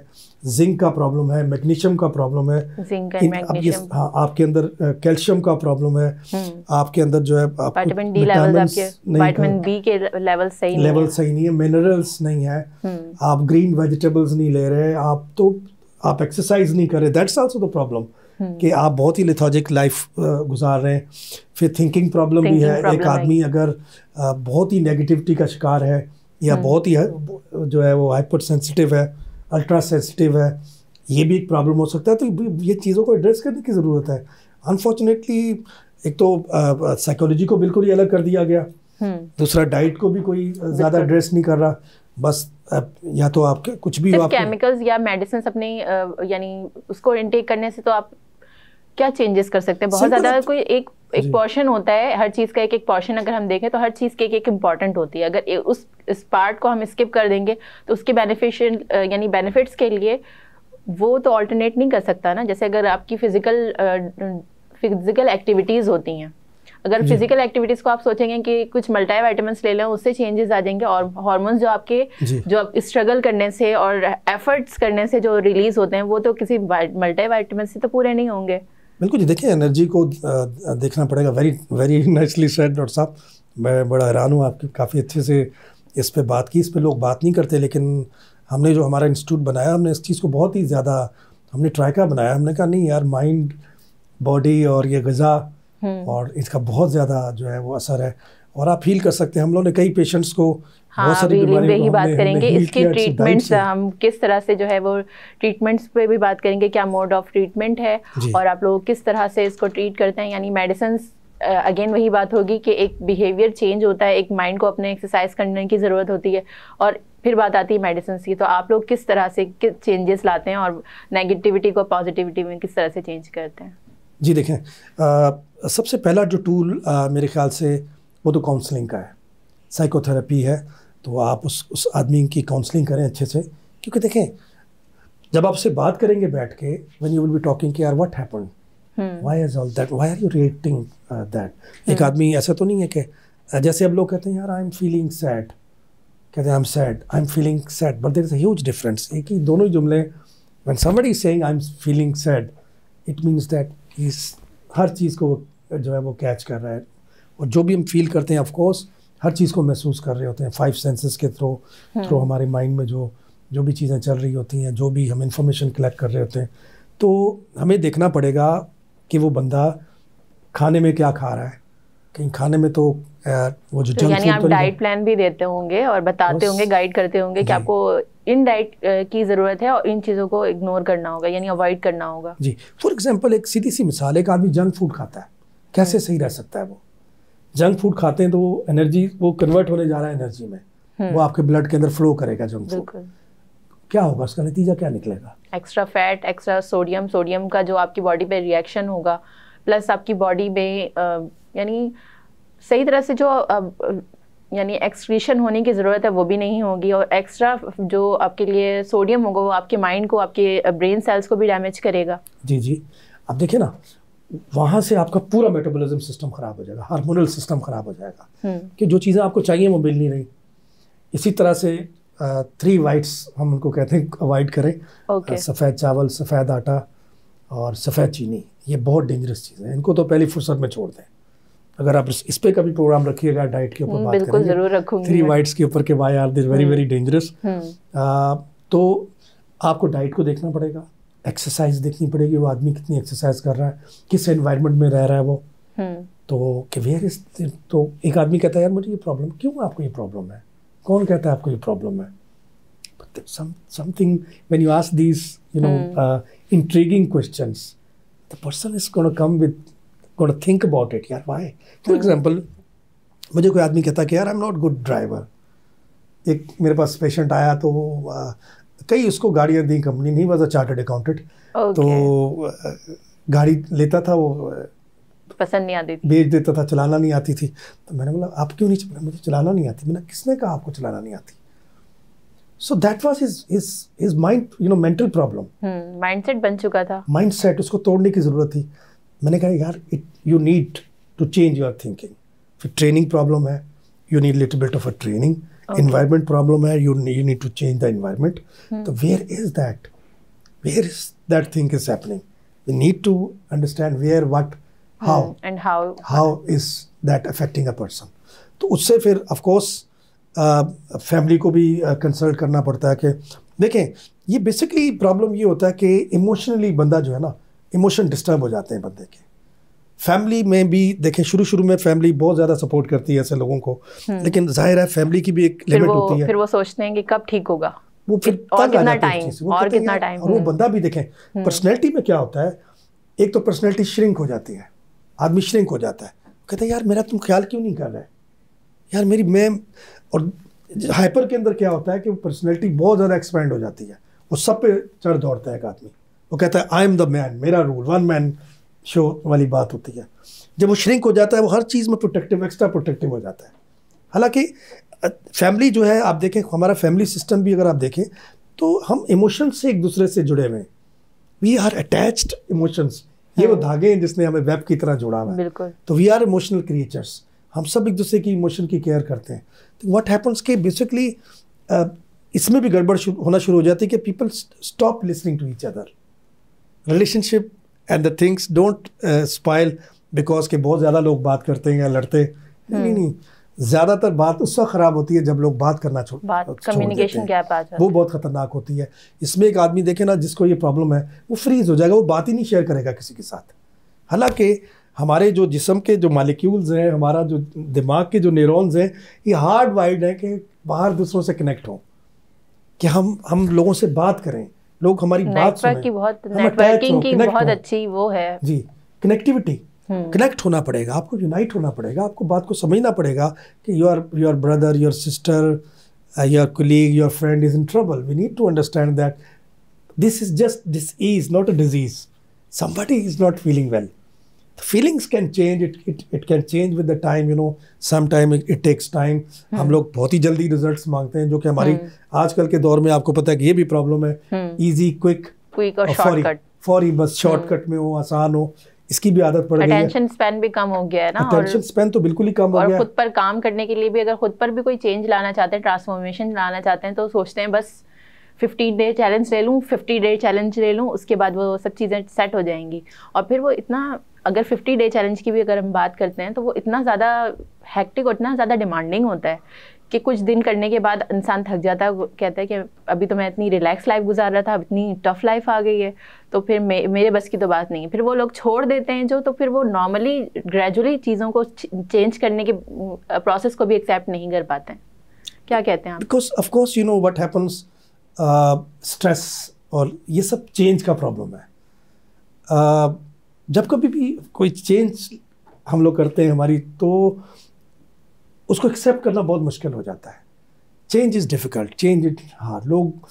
जिंक का प्रॉब्लम है मैग्नीशियम का प्रॉब्लम है जिंक एंड ये हाँ आपके अंदर कैल्शियम का प्रॉब्लम है हम्म। आपके अंदर जो है विटामिन डी लेवल्स आपके विटामिन बी के लेवल सही लेवल सही नहीं है मिनरल्स नहीं है हम्म। आप ग्रीन वेजिटेबल्स नहीं ले रहे आप तो आप एक्सरसाइज नहीं कर रहे दैट्स आल्सो द प्रॉब्लम कि आप बहुत ही लिथोजिक लाइफ गुजार रहे हैं फिर थिंकिंग प्रॉब्लम भी है एक आदमी अगर बहुत ही नेगेटिविटी का शिकार है या हम्म। बहुत ही जो है वो हाइपर सेंसिटिव है अल्ट्रा सेंसिटिव है ये भी एक प्रॉब्लम हो सकता है तो ये चीज़ों को एड्रेस करने की ज़रूरत है अनफॉर्चुनेटली एक तो साइकोलॉजी को बिल्कुल ही अलग कर दिया गया हम्म। दूसरा डाइट को भी कोई ज़्यादा एड्रेस नहीं कर रहा बस या तो आपके कुछ भी आप केमिकल्स या मेडिसिन अपने यानी उसको इनटेक करने से तो आप क्या चेंजेस कर सकते हैं बहुत ज़्यादा कोई एक एक पोर्शन होता है हर चीज़ का एक एक पोर्शन अगर हम देखें तो हर चीज़ की एक एक इम्पॉर्टेंट होती है अगर ए, उस इस पार्ट को हम स्किप कर देंगे तो उसके बेनिफिशियल यानी बेनिफिट्स के लिए वो तो ऑल्टरनेट नहीं कर सकता ना जैसे अगर आपकी फिज़िकल फिज़िकल एक्टिविटीज़ होती हैं अगर फिजिकल एक्टिविटीज को आप सोचेंगे कि कुछ मल्टा वाइटामिन ले लें उससे चेंजेस आ जाएंगे और हॉर्मोन्स जो आपके जो आप स्ट्रगल करने से और एफर्ट्स करने से जो रिलीज होते हैं वो तो किसी मल्टा वाइटमिन से तो पूरे नहीं होंगे बिल्कुल जी देखिए एनर्जी को देखना पड़ेगा very very nicely said doctor साहब मैं बड़ा हैरान हूँ आपकी काफ़ी अच्छे से इस पर बात की इस पर लोग बात नहीं करते लेकिन हमने जो हमारा इंस्टीट्यूट बनाया हमने इस चीज़ को बहुत ही ज़्यादा हमने ट्राई का बनाया हमने कहा नहीं यार माइंड बॉडी और ये गज़ा हम्म। और इसका बहुत ज़्यादा जो है वो असर है और आप फील कर सकते हैं हम लोगों ने कई पेशेंट्स को हाँ ब्रीदिंग पे ही बात करेंगे इसके ट्रीटमेंट्स हम किस तरह से जो है वो ट्रीटमेंट्स पे भी बात करेंगे क्या मोड ऑफ ट्रीटमेंट है और आप लोग किस तरह से इसको ट्रीट करते हैं यानी मेडिसिन अगेन uh, वही बात होगी कि एक बिहेवियर चेंज होता है एक माइंड को अपने एक्सरसाइज करने की ज़रूरत होती है और फिर बात आती है मेडिसिन की तो आप लोग किस तरह से किस चेंजेस लाते हैं और नेगेटिविटी को पॉजिटिविटी में किस तरह से चेंज करते हैं जी देखें आ, सबसे पहला जो टूल आ, मेरे ख्याल से वो तो काउंसलिंग का है साइकोथेरेपी है तो आप उस उस आदमी की काउंसलिंग करें अच्छे से क्योंकि देखें जब आपसे बात करेंगे बैठ के when you will be talking के are what happen why is all that why are you reacting that एक आदमी ऐसा तो नहीं है कि uh, जैसे अब लोग कहते हैं यार आई एम फीलिंग सैड कहते हैं I am sad I am feeling sad but there is a difference एक ही दोनों ही जुमले when somebody saying I am feeling sad it means that इस हर चीज़ को जो है वो कैच कर रहा है और जो भी हम फील करते हैं ऑफकोर्स हर चीज़ को महसूस कर रहे होते हैं फाइव सेंसेस के थ्रू हम्म। थ्रू हमारे माइंड में जो जो भी चीज़ें चल रही होती हैं जो भी हम इंफॉर्मेशन कलेक्ट कर रहे होते हैं तो हमें देखना पड़ेगा कि वो बंदा खाने में क्या खा रहा है कहीं खाने में तो वो जो जंक तो यानी आप तो डाइट प्लान भी देते होंगे और बताते होंगे गाइड करते होंगे कि आपको इन डाइट की ज़रूरत है और इन चीज़ों को इग्नोर करना होगा यानी अवॉइड करना होगा जी फॉर एग्जाम्पल एक सीधी सी मिसाल एक आदमी जंक फूड खाता है कैसे हम्म। सही रह सकता है वो जंक फूड खाते हैं तो वो एनर्जी वो कन्वर्ट होने जा रहा है एनर्जी में हम्म। वो आपके ब्लड के अंदर फ्लो करेगा जंक फूड क्या होगा उसका नतीजा क्या निकलेगा extra fat extra sodium sodium का जो आपकी बॉडी पे रिएक्शन होगा प्लस आपकी बॉडी में यानी सही तरह से जो यानी एक्सक्रीशन होने की ज़रूरत है वो भी नहीं होगी और एक्स्ट्रा जो आपके लिए सोडियम होगा वो आपके माइंड को आपके ब्रेन सेल्स को भी डैमेज करेगा जी जी अब देखिए ना वहाँ से आपका पूरा मेटाबॉलिज्म सिस्टम ख़राब हो जाएगा हार्मोनल सिस्टम ख़राब हो जाएगा हम्म। कि जो चीज़ें आपको चाहिए वो मिल नहीं रही इसी तरह से थ्री वाइट्स हम उनको कहते हैं अवॉइड करें okay. सफ़ेद चावल सफ़ेद आटा और सफ़ेद चीनी ये बहुत डेंजरस चीज़ है इनको तो पहली फुर्सत में छोड़ दें अगर आप इस पर कभी प्रोग्राम रखिएगा डाइट के ऊपर हम्म, बात करेंगे जरूर थ्री वाइट्स के ऊपर के why are this very very dangerous तो आपको डाइट को देखना पड़ेगा एक्सरसाइज देखनी पड़ेगी वो आदमी कितनी एक्सरसाइज कर रहा है किस एनवायरनमेंट में रह रहा है वो हम्म। तो कि वेयर इज तो एक आदमी कहता है यार मुझे ये प्रॉब्लम क्यों आपको ये प्रॉब्लम है कौन कहता है आपको ये प्रॉब्लम है something when you ask this you know intriguing question the person is person come with to think about it यार वाई फॉर एग्जाम्पल मुझे कोई आदमी कहता है कि यार I am not good driver एक मेरे पास पेशेंट आया तो uh, कई उसको गाड़ियाँ दी कंपनी नहीं वॉज तो, अ चार्टर्ड अकाउंटेंट तो गाड़ी लेता था वो पसंद नहीं आती थी बेच देता था चलाना नहीं आती थी तो मैंने बोला आप क्यों नहीं चला मुझे चलाना नहीं आती मैंने किसने कहा आपको चलाना नहीं आती so that was his his his mind you know mental problem mindset बन चुका था माइंडसेट उसको तोड़ने की ज़रूरत थी मैंने कहा यार it you need to change your thinking फिर ट्रेनिंग प्रॉब्लम है you need little bit of a training environment problem hai you, you need to change the environment hmm. so where is that where is that thing is happening we need to understand where what how hmm. and how how is that affecting a person तो उससे फिर of course family को भी consult uh, करना पड़ता है कि देखें ये बेसिकली प्रॉब्लम ये होता है कि इमोशनली बंदा जो है ना इमोशन डिस्टर्ब हो जाते हैं बंदे के फैमिली में भी देखें शुरू शुरू में फैमिली बहुत ज़्यादा सपोर्ट करती है ऐसे लोगों को हम्म। लेकिन जाहिर है फैमिली की भी एक लिमिट होती है फिर वो सोचते हैं कि कब ठीक होगा वो फिर और कितना टाइम और कितना टाइम और वो बंदा भी देखें पर्सनैलिटी हम्म। में क्या होता है एक तो पर्सनैलिटी श्रिंक हो जाती है आदमी श्रिंक हो जाता है कहते हैं यार मेरा तुम ख्याल क्यों नहीं कर रहे यार मेरी मैम और हाइपर के अंदर क्या होता है कि वो पर्सनैलिटी बहुत ज़्यादा एक्सपेंड हो जाती है वो सब पे चढ़ दौड़ता है एक आदमी वो कहता है आई एम द मैन मेरा रूल वन मैन शो वाली बात होती है जब वो श्रिंक हो जाता है वो हर चीज़ में प्रोटेक्टिव एक्स्ट्रा प्रोटेक्टिव हो जाता है हालांकि फैमिली जो है आप देखें हमारा फैमिली सिस्टम भी अगर आप देखें तो हम इमोशन से एक दूसरे से जुड़े हुए हैं वी आर अटैच्ड इमोशंस ये वो हाँ। धागे हैं जिसने हमें वेब की तरह जोड़ा हुआ है तो वी आर इमोशनल क्रिएचर्स हम सब एक दूसरे की इमोशन की केयर करते हैं तो वट हैपन्स के बेसिकली इसमें भी गड़बड़ होना शुरू हो जाती है कि people stop listening to each other relationship and the things don't spoil because के बहुत ज़्यादा लोग बात करते हैं या लड़ते हैं नहीं, हम्म। नहीं। ज़्यादातर बात उस वक्त ख़राब होती है जब लोग बात करना छोड़ कम्युनिकेशन गैप वो बहुत ख़तरनाक होती है इसमें एक आदमी देखे ना जिसको ये प्रॉब्लम है वो फ्रीज हो जाएगा वो बात ही नहीं शेयर करेगा किसी के साथ हालांकि हमारे जो जिसम के जो मालिक्यूल्स हैं हमारा जो दिमाग के जो न्यूरॉन्स हैं ये हार्ड वाइड हैं कि बाहर दूसरों से कनेक्ट हों कि हम हम लोगों से बात करें लोग हमारी बात सुने की बहुत नेटवर्किंग की बहुत अच्छी वो है जी कनेक्टिविटी हम्म। कनेक्ट होना पड़ेगा आपको यूनाइट होना पड़ेगा आपको बात को समझना पड़ेगा कि your your brother your sister your colleague your friend is in trouble we need to understand that this is just this is not a disease somebody is not feeling well the feelings can change it it it can change with the time you know sometime it, it takes time hmm. हम लोग बहुत ही जल्दी results मांगते हैं जो कि हमारी hmm. आजकल के दौर में आपको पता है कि ये भी प्रॉब्लम है इजी क्विक क्विक और शॉर्टकट uh, फौरी बस शॉर्टकट hmm. में हो आसान हो इसकी भी आदत पड़ गई है स्पेन भी कम हो गया है ना अटेंशन स्पेन तो बिल्कुल ही कम हो गया और खुद पर काम करने के लिए भी अगर खुद पर भी कोई चेंज लाना चाहते हैं ट्रांसफॉर्मेशन लाना चाहते हैं तो सोचते हैं बस 50 डे चैलेंज ले लूं 50 डे चैलेंज ले लूं उसके बाद वो सब चीज़ें सेट हो जाएंगी और फिर वो इतना अगर फिफ्टी डे चैलेंज की भी अगर हम बात करते हैं तो वो इतना ज़्यादा हैक्टिक और इतना ज़्यादा डिमांडिंग होता है कि कुछ दिन करने के बाद इंसान थक जाता है कहता है कि अभी तो मैं इतनी रिलैक्स लाइफ गुजार रहा था अब इतनी टफ लाइफ आ गई है तो फिर मे मेरे बस की तो बात नहीं है फिर वो लोग छोड़ देते हैं जो तो फिर वो नॉर्मली ग्रेजुअली चीज़ों को चेंज करने के प्रोसेस को भी एक्सेप्ट नहीं कर पाते हैं क्या कहते हैं because of course you know what happens stress और ये सब चेंज का प्रॉब्लम है uh, जब कभी भी कोई चेंज हम लोग करते हैं हमारी तो उसको एक्सेप्ट करना बहुत मुश्किल हो जाता है change is difficult change is हाँ लोग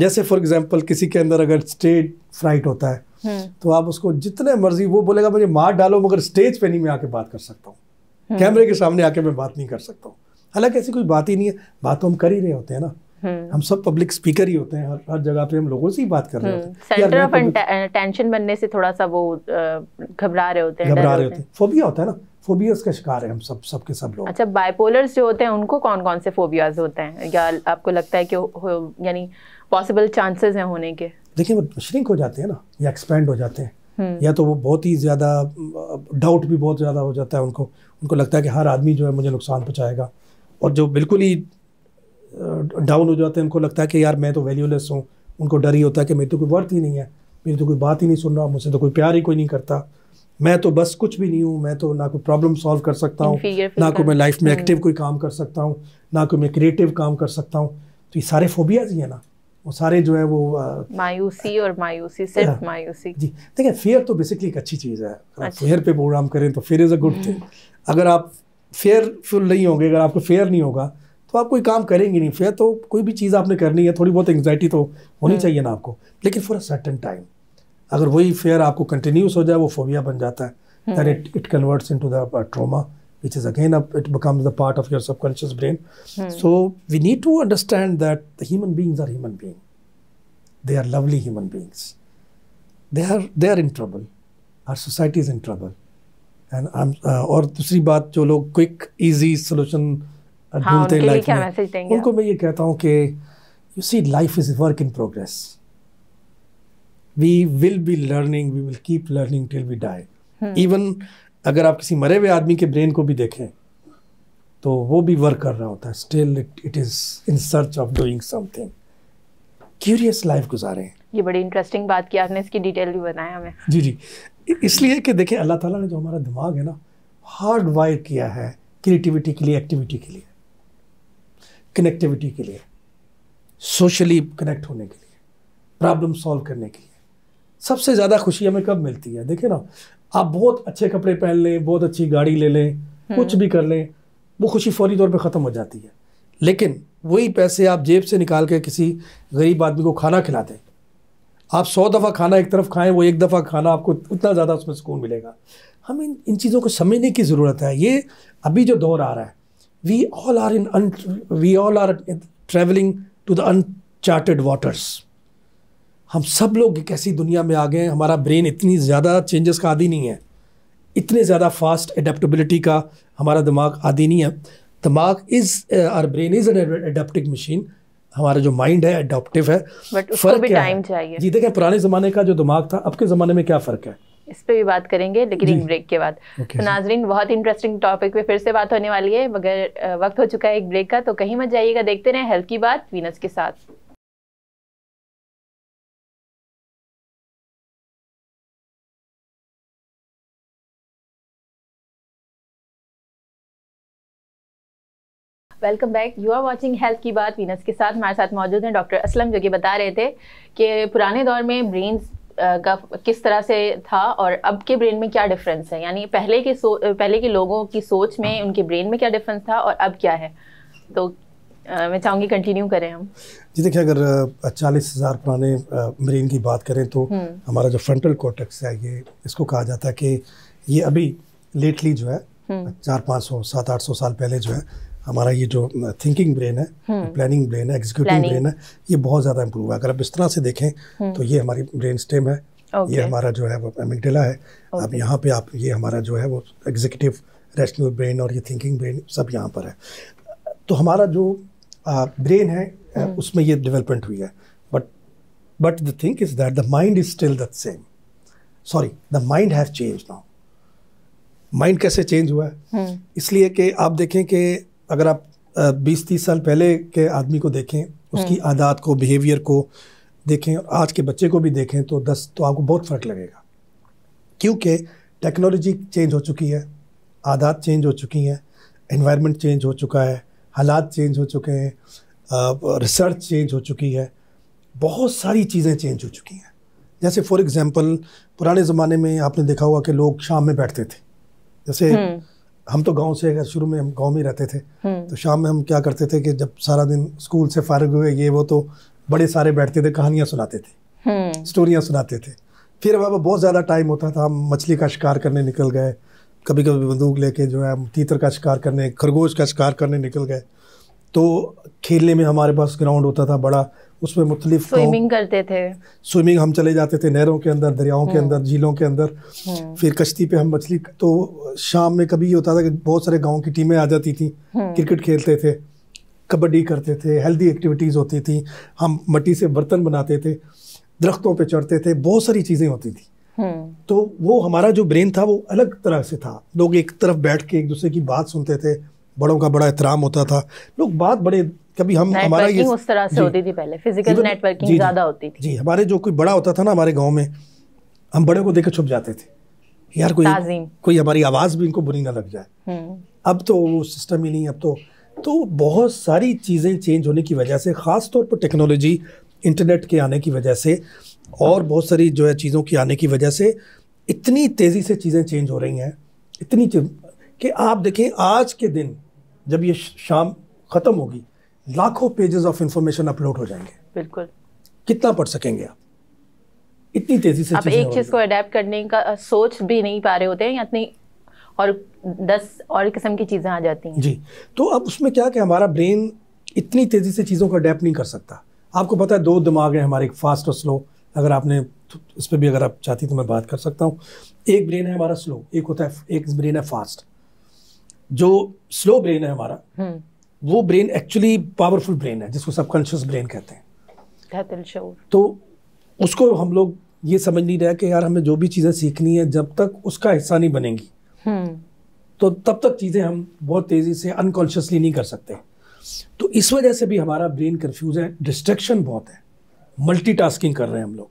जैसे फॉर एग्जांपल किसी के अंदर अगर स्टेट फ्राइट होता है हम्म। तो आप उसको जितने मर्जी वो बोलेगा मुझे मार डालो मगर स्टेज पे नहीं मैं आके बात कर सकता हूँ कैमरे हम्म। के सामने आके मैं बात नहीं कर सकता हूँ हालांकि ऐसी कोई बात ही नहीं है बात तो हम कर ही रहे होते हैं ना हम्म। हम सब पब्लिक स्पीकर ही होते हैं हर हर जगह पे हम लोगों से ही बात कर रहे हम्म। होते हैं सेंटर ऑफ टेंशन बनने से थोड़ा सा वो घबरा रहे होते हैं घबरा रहे होते हैं फोबिया होता है ना फोबियाज का शिकार है हम सब सबके सब लोग अच्छा बाइपोलर्स जो होते हैं उनको कौन कौन से फोबियाज होते हैं या आपको लगता है कि यानी पॉसिबल चांसेस हैं होने के देखिए वो श्रिंक हो जाते हैं ना या एक्सपेंड हो जाते हैं हम्म। या तो वो बहुत ही ज़्यादा डाउट भी बहुत ज़्यादा हो जाता है उनको उनको लगता है कि हर आदमी जो है मुझे नुकसान पहुंचाएगा और जो बिल्कुल ही डाउन हो जाते हैं उनको लगता है कि यार मैं तो वैल्यूलेस हूँ उनको डर ही होता है कि मेरी तो कोई वर्थ ही नहीं है मेरी तो कोई बात ही नहीं सुन रहा मुझसे तो कोई प्यार ही कोई नहीं करता मैं तो बस कुछ भी नहीं हूँ मैं तो ना कोई प्रॉब्लम सॉल्व कर सकता हूँ ना कोई मैं लाइफ में एक्टिव हम्म। कोई काम कर सकता हूँ ना कोई मैं क्रिएटिव काम कर सकता हूँ तो ये सारे फोबियाज ही है ना वो सारे जो है वो आ, मायूसी और मायूसी सिर्फ मायूसी जी देखिए फेयर तो बेसिकली एक अच्छी चीज़ है अगर अच्छा। फेयर पे प्रोग्राम करें तो fear is a good thing अगर आप फेयरफुल नहीं होंगे अगर आपको फेयर नहीं होगा तो आप कोई काम करेंगे नहीं फिर तो कोई भी चीज़ आपने करनी है थोड़ी बहुत एंगजाइटी तो होनी हाँ। चाहिए ना आपको लेकिन फॉर अ सर्टन टाइम अगर वही फेयर आपको कंटिन्यूस हो जाए वो फोबिया बन जाता है then it it converts into the trauma which is again up it becomes the part of your subconscious brain so we need to understand that the human beings are human being they are lovely human beings they are they are in trouble our society is in trouble and और दूसरी बात जो लोग quick easy solution हाँ, उनके लिए क्या message देंगे उनको मैं ये कहता हूँ कि you see life is work in progress we will be learning we will keep learning till we die even अगर आप किसी मरे हुए आदमी के ब्रेन को भी देखें तो वो भी वर्क कर रहा होता है still it it is in search of doing something curious life गुजारे ये बड़ी इंटरेस्टिंग बात की आपने इसकी डिटेल भी बताया हमें जी जी इसलिए कि देखें अल्लाह ताला ने जो हमारा दिमाग है ना हार्ड वायर किया है क्रिएटिविटी के लिए एक्टिविटी के लिए कनेक्टिविटी के लिए सोशली कनेक्ट होने के लिए प्रॉब्लम सॉल्व करने के लिए सबसे ज़्यादा खुशी हमें कब मिलती है देखिए ना आप बहुत अच्छे कपड़े पहन लें बहुत अच्छी गाड़ी ले लें हम्म। कुछ भी कर लें वो खुशी फौरी तौर पे ख़त्म हो जाती है लेकिन वही पैसे आप जेब से निकाल के किसी गरीब आदमी को खाना खिला दें आप सौ दफ़ा खाना एक तरफ खाएं वो एक दफ़ा खाना आपको उतना ज़्यादा उसमें सुकून मिलेगा हमें इन इन चीज़ों को समझने की ज़रूरत है ये अभी जो दौर आ रहा है we all are in un- we all are traveling to the uncharted waters हम सब लोग एक ऐसी दुनिया में आ गए हैं हमारा ब्रेन इतनी ज़्यादा चेंजेस का आदि नहीं है इतने ज़्यादा फास्ट एडेप्टबिलिटी का हमारा दिमाग आदि नहीं है दिमाग is our brain is an adaptive machine हमारा जो माइंड है एडोप्टिव है फर्क भी टाइम चाहिए जी देखें पुराने ज़माने का जो दिमाग था अब के ज़माने में क्या फ़र्क है इस पर भी बात करेंगे लेकिन एक ब्रेक के बाद okay, तो नाजरीन बहुत इंटरेस्टिंग टॉपिक पे फिर से बात होने वाली है मगर वक्त हो चुका है एक ब्रेक का तो कहीं मत जाइएगा देखते रहें हेल्थ की बात वीनस के साथ welcome back you are watching health की बात वीनस के साथ हमारे साथ मौजूद हैं डॉक्टर असलम जो कि बता रहे थे कि पुराने दौर में ब्रेन का किस तरह से था और अब के ब्रेन में क्या डिफरेंस है यानी पहले के सो पहले के लोगों की सोच में हाँ। उनके ब्रेन में क्या डिफरेंस था और अब क्या है तो आ, मैं चाहूँगी कंटिन्यू करें हम जी देखिए अगर चालीस हज़ार पुराने ब्रेन की बात करें तो हम्म। हमारा जो फ्रंटल कॉटेक्स है ये इसको कहा जाता है कि ये अभी लेटली जो है हम्म। चार पाँच सौ सात आठ सौ साल पहले जो है हमारा ये जो थिंकिंग ब्रेन है प्लानिंग हम्म। ब्रेन है एग्जीक्यूटिव ब्रेन है ये बहुत ज़्यादा इम्प्रूव हुआ है अगर आप इस तरह से देखें हम्म। तो ये हमारी ब्रेन स्टेम है ये हमारा जो है वो एमिकडेला है अब यहाँ पे आप ये हमारा जो है वो एग्जीक्यूटिव रैशनल ब्रेन और ये थिंकिंग ब्रेन सब यहाँ पर है तो हमारा जो ब्रेन है हम्म। उसमें ये डेवलपमेंट हुई है but but the think is that the mind is still the same sorry the mind have change now mind कैसे चेंज हुआ है इसलिए कि आप देखें कि अगर आप बीस तीस साल पहले के आदमी को देखें उसकी हम्म। आदत को बिहेवियर को देखें आज के बच्चे को भी देखें तो दस तो आपको बहुत फ़र्क लगेगा क्योंकि टेक्नोलॉजी चेंज हो चुकी है आदत चेंज हो चुकी हैं इन्वायरमेंट चेंज हो चुका है हालात चेंज हो चुके हैं रिसर्च चेंज हो चुकी है बहुत सारी चीज़ें चेंज हो चुकी हैं जैसे फॉर एग्ज़ाम्पल पुराने ज़माने में आपने देखा होगा कि लोग शाम में बैठते थे जैसे हम्म। हम तो गांव से अगर शुरू में हम गांव में रहते थे हम्म। तो शाम में हम क्या करते थे कि जब सारा दिन स्कूल से फारग हुए ये वो तो बड़े सारे बैठते थे कहानियाँ सुनाते थे हम्म। स्टोरियाँ सुनाते थे फिर अब पर बहुत ज़्यादा टाइम होता था हम मछली का शिकार करने निकल गए कभी कभी बंदूक लेके जो है हम तीतर का शिकार करने खरगोश का शिकार करने निकल गए तो खेलने में हमारे पास ग्राउंड होता था बड़ा उसमें मुख्तलिफ स्विमिंग करते थे स्विमिंग हम चले जाते थे नहरों के अंदर दरियाओं के हम्म। अंदर झीलों के अंदर हम्म। फिर कश्ती पे हम मछली तो शाम में कभी ये होता था कि बहुत सारे गाँव की टीमें आ जाती थी हम्म। क्रिकेट खेलते थे कबड्डी करते थे हेल्दी एक्टिविटीज़ होती थी हम मट्टी से बर्तन बनाते थे दरख्तों पे चढ़ते थे बहुत सारी चीज़ें होती थी तो वो हमारा जो ब्रेन था वो अलग तरह से था लोग एक तरफ बैठ के एक दूसरे की बात सुनते थे बड़ों का बड़ा एहतराम होता था लोग बात बड़े कभी हम हमारा ये उस तरह से होती थी पहले फिजिकल नेटवर्किंग ज़्यादा होती थी जी हमारे जो कोई बड़ा होता था ना हमारे गाँव में हम बड़े को देखकर छुप जाते थे यार कोई कोई हमारी आवाज़ भी इनको बुरी ना लग जाए हम्म। अब तो वो सिस्टम ही नहीं अब तो तो बहुत सारी चीज़ें चेंज होने की वजह से ख़ास तौर पर टेक्नोलॉजी इंटरनेट के आने की वजह से और बहुत सारी जो है चीज़ों के आने की वजह से इतनी तेज़ी से चीज़ें चेंज हो रही हैं इतनी कि आप देखें आज के दिन जब ये शाम ख़त्म होगी लाखों पेजेस ऑफ इंफॉर्मेशन अपलोड हो जाएंगे बिल्कुल कितना पढ़ सकेंगे आप इतनी तेजी से आप एक चीज को अडेप्ट करने का सोच भी नहीं पा रहे होते हैं इतनी और दस और किस्म की चीज़ें आ जाती हैं जी तो अब उसमें क्या कि हमारा ब्रेन इतनी तेज़ी से चीज़ों को अडेप्ट नहीं कर सकता आपको पता है दो दिमाग हैं हमारे एक फास्ट और स्लो अगर आपने तो, इस पर भी अगर आप चाहती तो मैं बात कर सकता हूँ एक ब्रेन है हमारा स्लो एक होता है एक ब्रेन है फास्ट जो स्लो ब्रेन है हमारा हम्म। वो ब्रेन एक्चुअली पावरफुल ब्रेन है जिसको सबकॉन्शियस ब्रेन कहते हैं तो उसको हम लोग ये समझ नहीं रहे कि यार हमें जो भी चीज़ें सीखनी है जब तक उसका हिस्सा नहीं बनेंगी हम्म। तो तब तक चीज़ें हम बहुत तेज़ी से अनकॉन्शियसली नहीं कर सकते तो इस वजह से भी हमारा ब्रेन कन्फ्यूज है डिस्ट्रेक्शन बहुत है मल्टीटास्किंग कर रहे हैं हम लोग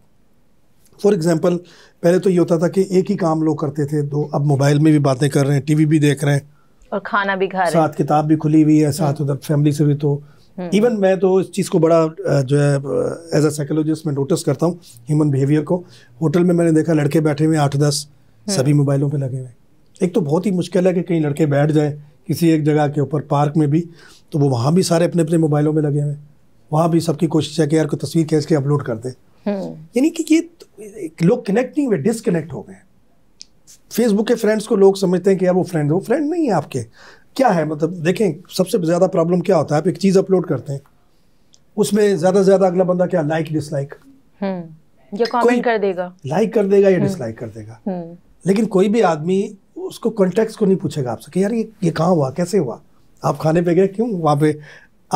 फॉर एग्ज़ाम्पल पहले तो ये होता था कि एक ही काम लोग करते थे तो अब मोबाइल में भी बातें कर रहे हैं टीवी भी देख रहे हैं और खाना भी खा रहे साथ किताब भी खुली हुई है साथ हम्म। उधर फैमिली से भी तो इवन हम्म। मैं तो इस चीज़ को बड़ा जो है एज अ साइकोलॉजिस्ट मैं नोटिस करता हूँ ह्यूमन बिहेवियर को होटल में मैंने देखा लड़के बैठे हुए आठ दस हम्म। सभी मोबाइलों पे लगे हुए एक तो बहुत ही मुश्किल है कि कहीं लड़के बैठ जाए किसी एक जगह के ऊपर पार्क में भी तो वो वहाँ भी सारे अपने अपने मोबाइलों में लगे हुए वहाँ भी सबकी कोशिश है कि यार को तस्वीर खींच के अपलोड कर दे यानी कि ये तो, लोग कनेक्ट नहीं हुए डिसकनेक्ट हो गए फेसबुक के फ्रेंड्स को लोग समझते हैं कि यार वो फ्रेंड वो फ्रेंड नहीं है आपके क्या है मतलब देखें सबसे ज़्यादा प्रॉब्लम क्या होता है आप एक चीज़ अपलोड करते हैं उसमें ज़्यादा से ज़्यादा अगला बंदा क्या लाइक डिसलाइक हम्म। कोई कर देगा लाइक कर देगा या डिसलाइक हम्म। कर देगा हम्म। लेकिन कोई भी आदमी उसको कॉन्टेक्ट को नहीं पूछेगा आपसे कि यार ये ये कहाँ हुआ कैसे हुआ आप खाने पे गए क्यों वहाँ पे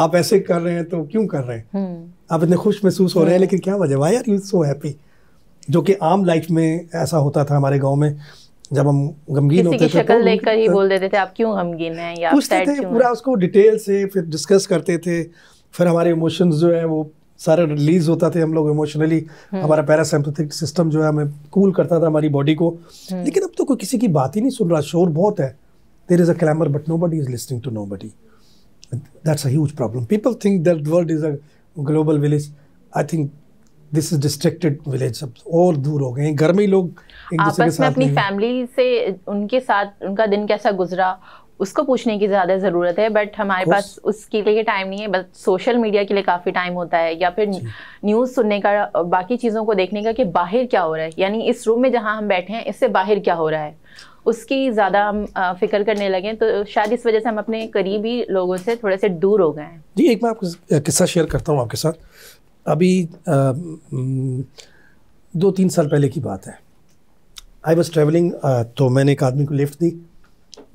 आप ऐसे कर रहे हैं तो क्यों कर रहे हैं आप इतने खुश महसूस हो रहे हैं लेकिन क्या वजह why are you so happy जो कि आम लाइफ में ऐसा होता था हमारे गाँव में जब हम गमगीन होते थे तो शक्ल देखकर ही तो बोल देते थे आप क्यों गमगीन हैं या पूछते थे पूरा उसको डिटेल से फिर डिस्कस करते थे फिर हमारे इमोशंस जो है वो सारे रिलीज होता थे हम लोग इमोशनली हम्म। हमारा पैरासैम्पथेटिक सिस्टम जो है हमें कूल करता था हमारी बॉडी को हम्म। लेकिन अब तो कोई किसी की बात ही नहीं सुन रहा शोर बहुत है there is a clamour but nobody is listening to nobody that's a huge problem people think that world is a global village I think this is distracted village सब और दूर हो गए घर में ही लोग एक आपस में अपनी फैमिली से उनके साथ उनका दिन कैसा गुजरा उसको पूछने की ज़्यादा ज़रूरत है बट हमारे पास उसके लिए टाइम नहीं है बस सोशल मीडिया के लिए काफ़ी टाइम होता है या फिर न्यूज़ सुनने का बाकी चीज़ों को देखने का कि बाहर क्या हो रहा है यानी इस रूम में जहाँ हम बैठे हैं इससे बाहर क्या हो रहा है उसकी ज़्यादा हम फिक्र करने लगे तो शायद इस वजह से हम अपने करीबी लोगों से थोड़े से दूर हो गए हैं जी एक मैं आपको किस्सा शेयर करता हूँ आपके साथ अभी दो तीन साल पहले की बात है आई वॉज ट्रेवलिंग तो मैंने एक आदमी को लिफ्ट दी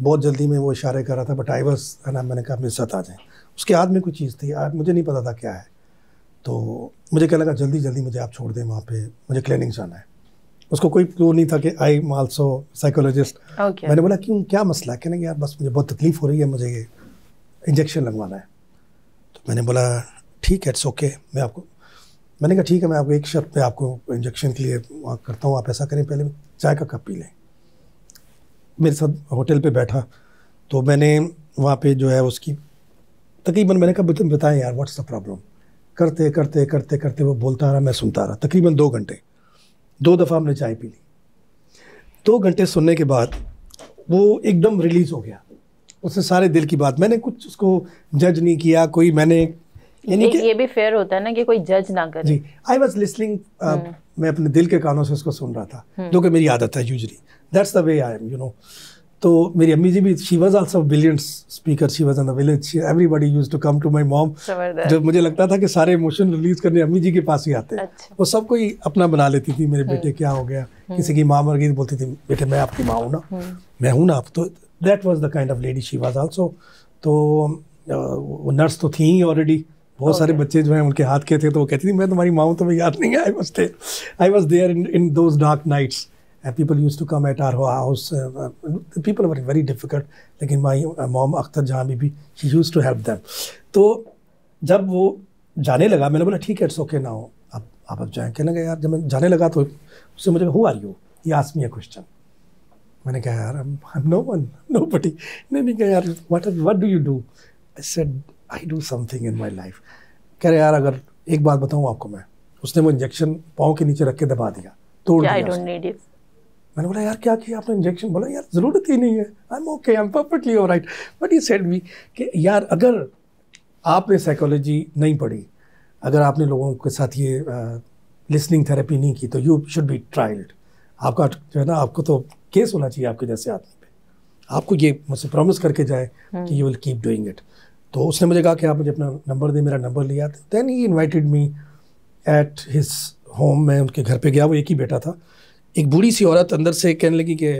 बहुत जल्दी में वो इशारे कर रहा था बट आई वॉज ना मैंने कहा मेरे साथ आ जाए उसके हाथ में कोई चीज़ थी आ, मुझे नहीं पता था क्या है तो मुझे कहने लगा जल्दी जल्दी मुझे आप छोड़ दें वहाँ पे मुझे क्लिनिक जाना है उसको कोई क्लू नहीं था कि आई एम आल्सो साइकोलॉजिस्ट मैंने बोला क्यों क्या मसला है कहना यार बस मुझे बहुत तकलीफ़ हो रही है मुझे ये इंजेक्शन लगवाना है तो मैंने बोला ठीक है इट्स ओके मैं आपको मैंने कहा ठीक है मैं आपको एक शर्त पे आपको इंजेक्शन के लिए करता हूँ आप ऐसा करें पहले चाय का कप पी लें मेरे साथ होटल पे बैठा तो मैंने वहाँ पे जो है उसकी तकरीबन मैंने कहा बताएं यार व्हाट्स द प्रॉब्लम करते करते करते करते वो बोलता रहा मैं सुनता रहा तकरीबन दो घंटे दो दफ़ा हमने चाय पी ली दो घंटे सुनने के बाद वो एकदम रिलीज़ हो गया उसने सारे दिल की बात मैंने कुछ उसको जज नहीं किया कोई मैंने यानी कि ये भी फेयर होता है ना कि कोई जज ना करे जी आई वाज लिसनिंग मैं अपने दिल के कानों से उसको सुन रहा था हम्म। जो कि मेरी आदत है usually that's the way I am you know तो मेरी अम्मी जी भी she was also brilliant speaker she was in the village everybody use to come to my mom जो मुझे लगता था कि सारे इमोशन रिलीज करने अम्मी जी के पास ही आते अच्छा। वो सब कोई अपना बना लेती थी मेरे हम्म। बेटे क्या हो गया हम्म। किसी की माँ मर गई तो बोलती थी बेटे मैं आपकी माँ हूँ ना मैं हूँ ना आप तो that was the kind of lady she was also तो uh, वो नर्स तो थी ही ऑलरेडी बहुत सारे बच्चे जो हैं उनके हाथ के थे तो वो कहती थी मैं तुम्हारी माँ हूँ तुम्हें याद नहीं I was there I was there in in those dark nights people use to come at our house people Uh, very difficult लेकिन माई मोम अख्तर जहाँ भी she use to help them तो जब वो जाने लगा मैंने बोला ठीक है इट्स ओके ना हो आप आप अब जाएँ कहने लगा यार जब मैं जाने लगा तो उससे मुझे हु आर यू ये आसमी है क्वेश्चन मैंने कहा यार नो वन नो बटी नहीं नहीं कहा यार what what do you do I said I do something in my life कह रहे यार अगर एक बात बताऊँ आपको मैं उसने वो इंजेक्शन पाँव के नीचे रख के दबा दिया तोड़ दिया मैंने बोला यार क्या किया आपने इंजेक्शन बोला यार ज़रूरत ही नहीं है I am okay I am perfectly all right but you said me कि यार अगर आपने साइकोलॉजी नहीं पढ़ी अगर आपने लोगों के साथ ये लिसनिंग थेरेपी नहीं की तो यू शुड बी ट्राइल्ड आपका जो है ना आपको तो केस होना चाहिए आपके जैसे आदमी पे आपको ये मुझसे प्रॉमिस करके जाए कि you will keep doing it तो उसने मुझे कहा कि आप मुझे अपना नंबर दें मेरा नंबर लिया था then he invited me at his home मैं उनके घर पे गया वो एक ही बेटा था एक बूढ़ी सी औरत अंदर से कहने लगी कि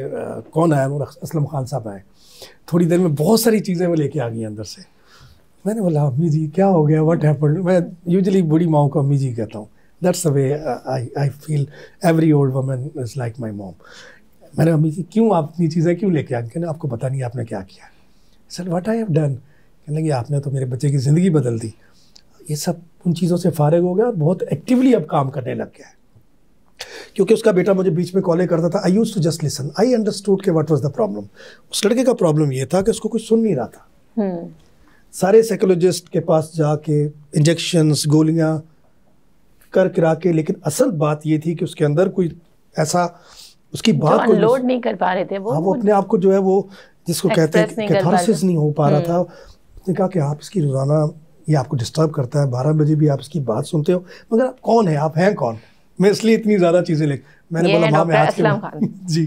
कौन आया उन्होंने असलम खान साहब आए थोड़ी देर में बहुत सारी चीज़ें वो लेके आ गई अंदर से मैंने बोला अम्मी जी क्या हो गया वट हैपन मैं यूजली बूढ़ी माओ को अम्मी जी कहता हूँ that's a way I I feel every old women is like my mom मैंने अम्मी जी क्यों आप इतनी चीज़ें क्यों लेके आ गई आपको पता नहीं आपने क्या किया sir what I have done कहने लगे आपने तो मेरे बच्चे की ज़िंदगी बदल दी ये सब उन चीज़ों से फारग हो गया और बहुत एक्टिवली अब काम करने लग गया है क्योंकि उसका बेटा मुझे बीच में कॉले करता था I used to just listen I understood के वट वॉज द प्रॉब्लम उस लड़के का प्रॉब्लम ये था कि उसको कुछ सुन नहीं रहा था हम्म। सारे साइकोलॉजिस्ट के पास जाके इंजेक्शंस गोलियाँ कर करा के लेकिन असल बात ये थी कि उसके अंदर कोई ऐसा उसकी बात को लोड नहीं कर पा रहे थे वो हाँ वो अपने आप को जो है वो जिसको कहते हैं कैथारसिस नहीं हो पा रहा हम्म। था उसने कहा कि आप इसकी रोज़ाना ये आपको डिस्टर्ब करता है बारह बजे भी आप इसकी बात सुनते हो मगर आप कौन है आप हैं कौन मैं इसलिए इतनी ज़्यादा चीज़ें लिख मैंने बोला माँ मैं आज के जी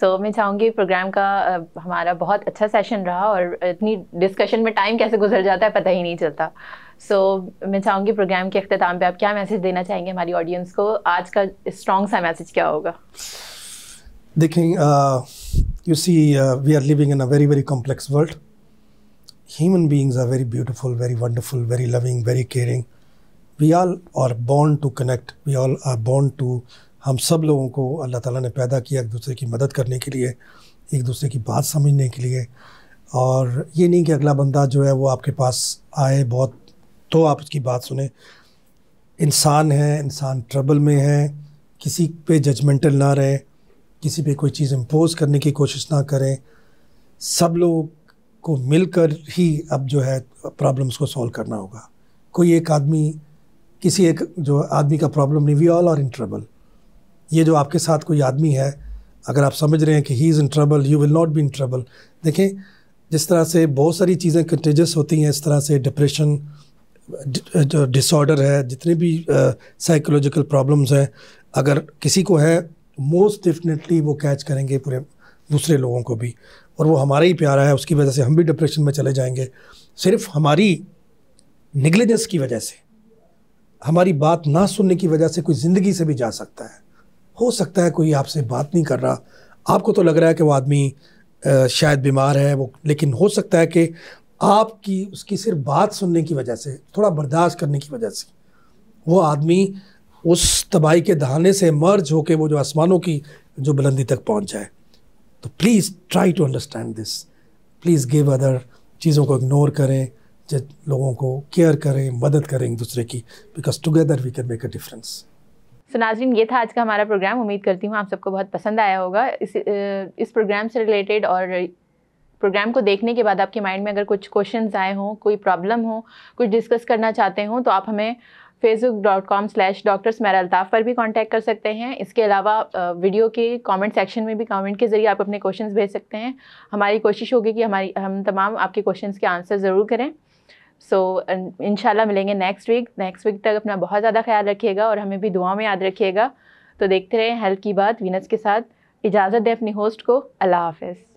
सो so, मैं चाहूँगी प्रोग्राम का हमारा बहुत अच्छा सेशन रहा और इतनी डिस्कशन में टाइम कैसे गुजर जाता है पता ही नहीं चलता सो so, मैं चाहूँगी प्रोग्राम के अख्ताम पे आप क्या मैसेज देना चाहेंगे हमारी ऑडियंस को आज का स्ट्रॉन्ग सा मैसेज क्या होगा देखें you see we are living in a very very complex world human beings are very beautiful, very wonderful, very loving, very caring. We all are born to connect. We all are born to हम सब लोगों को अल्लाह ताला ने पैदा किया एक दूसरे की मदद करने के लिए एक दूसरे की बात समझने के लिए और ये नहीं कि अगला बंदा जो है वो आपके पास आए बहुत तो आप उसकी बात सुने इंसान है इंसान ट्रबल में है किसी पे जजमेंटल ना रहे किसी पे कोई चीज़ इम्पोज करने की कोशिश ना करें सब लोग को मिलकर ही अब जो है प्रॉब्लम्स को सॉल्व करना होगा कोई एक आदमी किसी एक जो आदमी का प्रॉब्लम नहीं we all are in trouble ये जो आपके साथ कोई आदमी है अगर आप समझ रहे हैं कि he is in trouble you will not be in trouble देखें जिस तरह से बहुत सारी चीज़ें कंटेजस होती हैं इस तरह से डिप्रेशन जो डिसऑर्डर है जितने भी साइकोलॉजिकल प्रॉब्लम्स हैं अगर किसी को है मोस्ट डेफिनेटली वो कैच करेंगे पूरे दूसरे लोगों को भी और वो हमारा ही प्यारा है उसकी वजह से हम भी डिप्रेशन में चले जाएंगे सिर्फ हमारी निगलिजेंस की वजह से हमारी बात ना सुनने की वजह से कोई ज़िंदगी से भी जा सकता है हो सकता है कोई आपसे बात नहीं कर रहा आपको तो लग रहा है कि वो आदमी शायद बीमार है वो लेकिन हो सकता है कि आपकी उसकी सिर्फ बात सुनने की वजह से थोड़ा बर्दाश्त करने की वजह से वो आदमी उस तबाही के दहाने से मर्ज होकर वो जो आसमानों की जो बुलंदी तक पहुंच जाए तो please try to understand this please give other चीज़ों को इग्नोर करें जब लोगों को केयर करें मदद करें एक दूसरे की because together we can make a difference so नाजरीन ये था आज का हमारा प्रोग्राम उम्मीद करती हूँ आप सबको बहुत पसंद आया होगा इस इस प्रोग्राम से रिलेटेड और प्रोग्राम को देखने के बाद आपके माइंड में अगर कुछ क्वेश्चंस आए हों कोई प्रॉब्लम हो कुछ डिस्कस करना चाहते हों तो आप हमें Facebook dot com slash doctor Smaira Altaf पर भी कॉन्टैक्ट कर सकते हैं इसके अलावा वीडियो के कॉमेंट सेक्शन में भी कॉमेंट के ज़रिए आप अपने क्वेश्चन भेज सकते हैं हमारी कोशिश होगी कि हमारी हम तमाम आपके क्वेश्चन के आंसर ज़रूर करें सो so, इन मिलेंगे नेक्स्ट वीक नेक्स्ट वीक तक अपना बहुत ज़्यादा ख्याल रखिएगा और हमें भी दुआ में याद रखिएगा तो देखते रहें हेल्थ की बात वीनस के साथ इजाज़त दें अपनी होस्ट को अल्लाह हाफिज़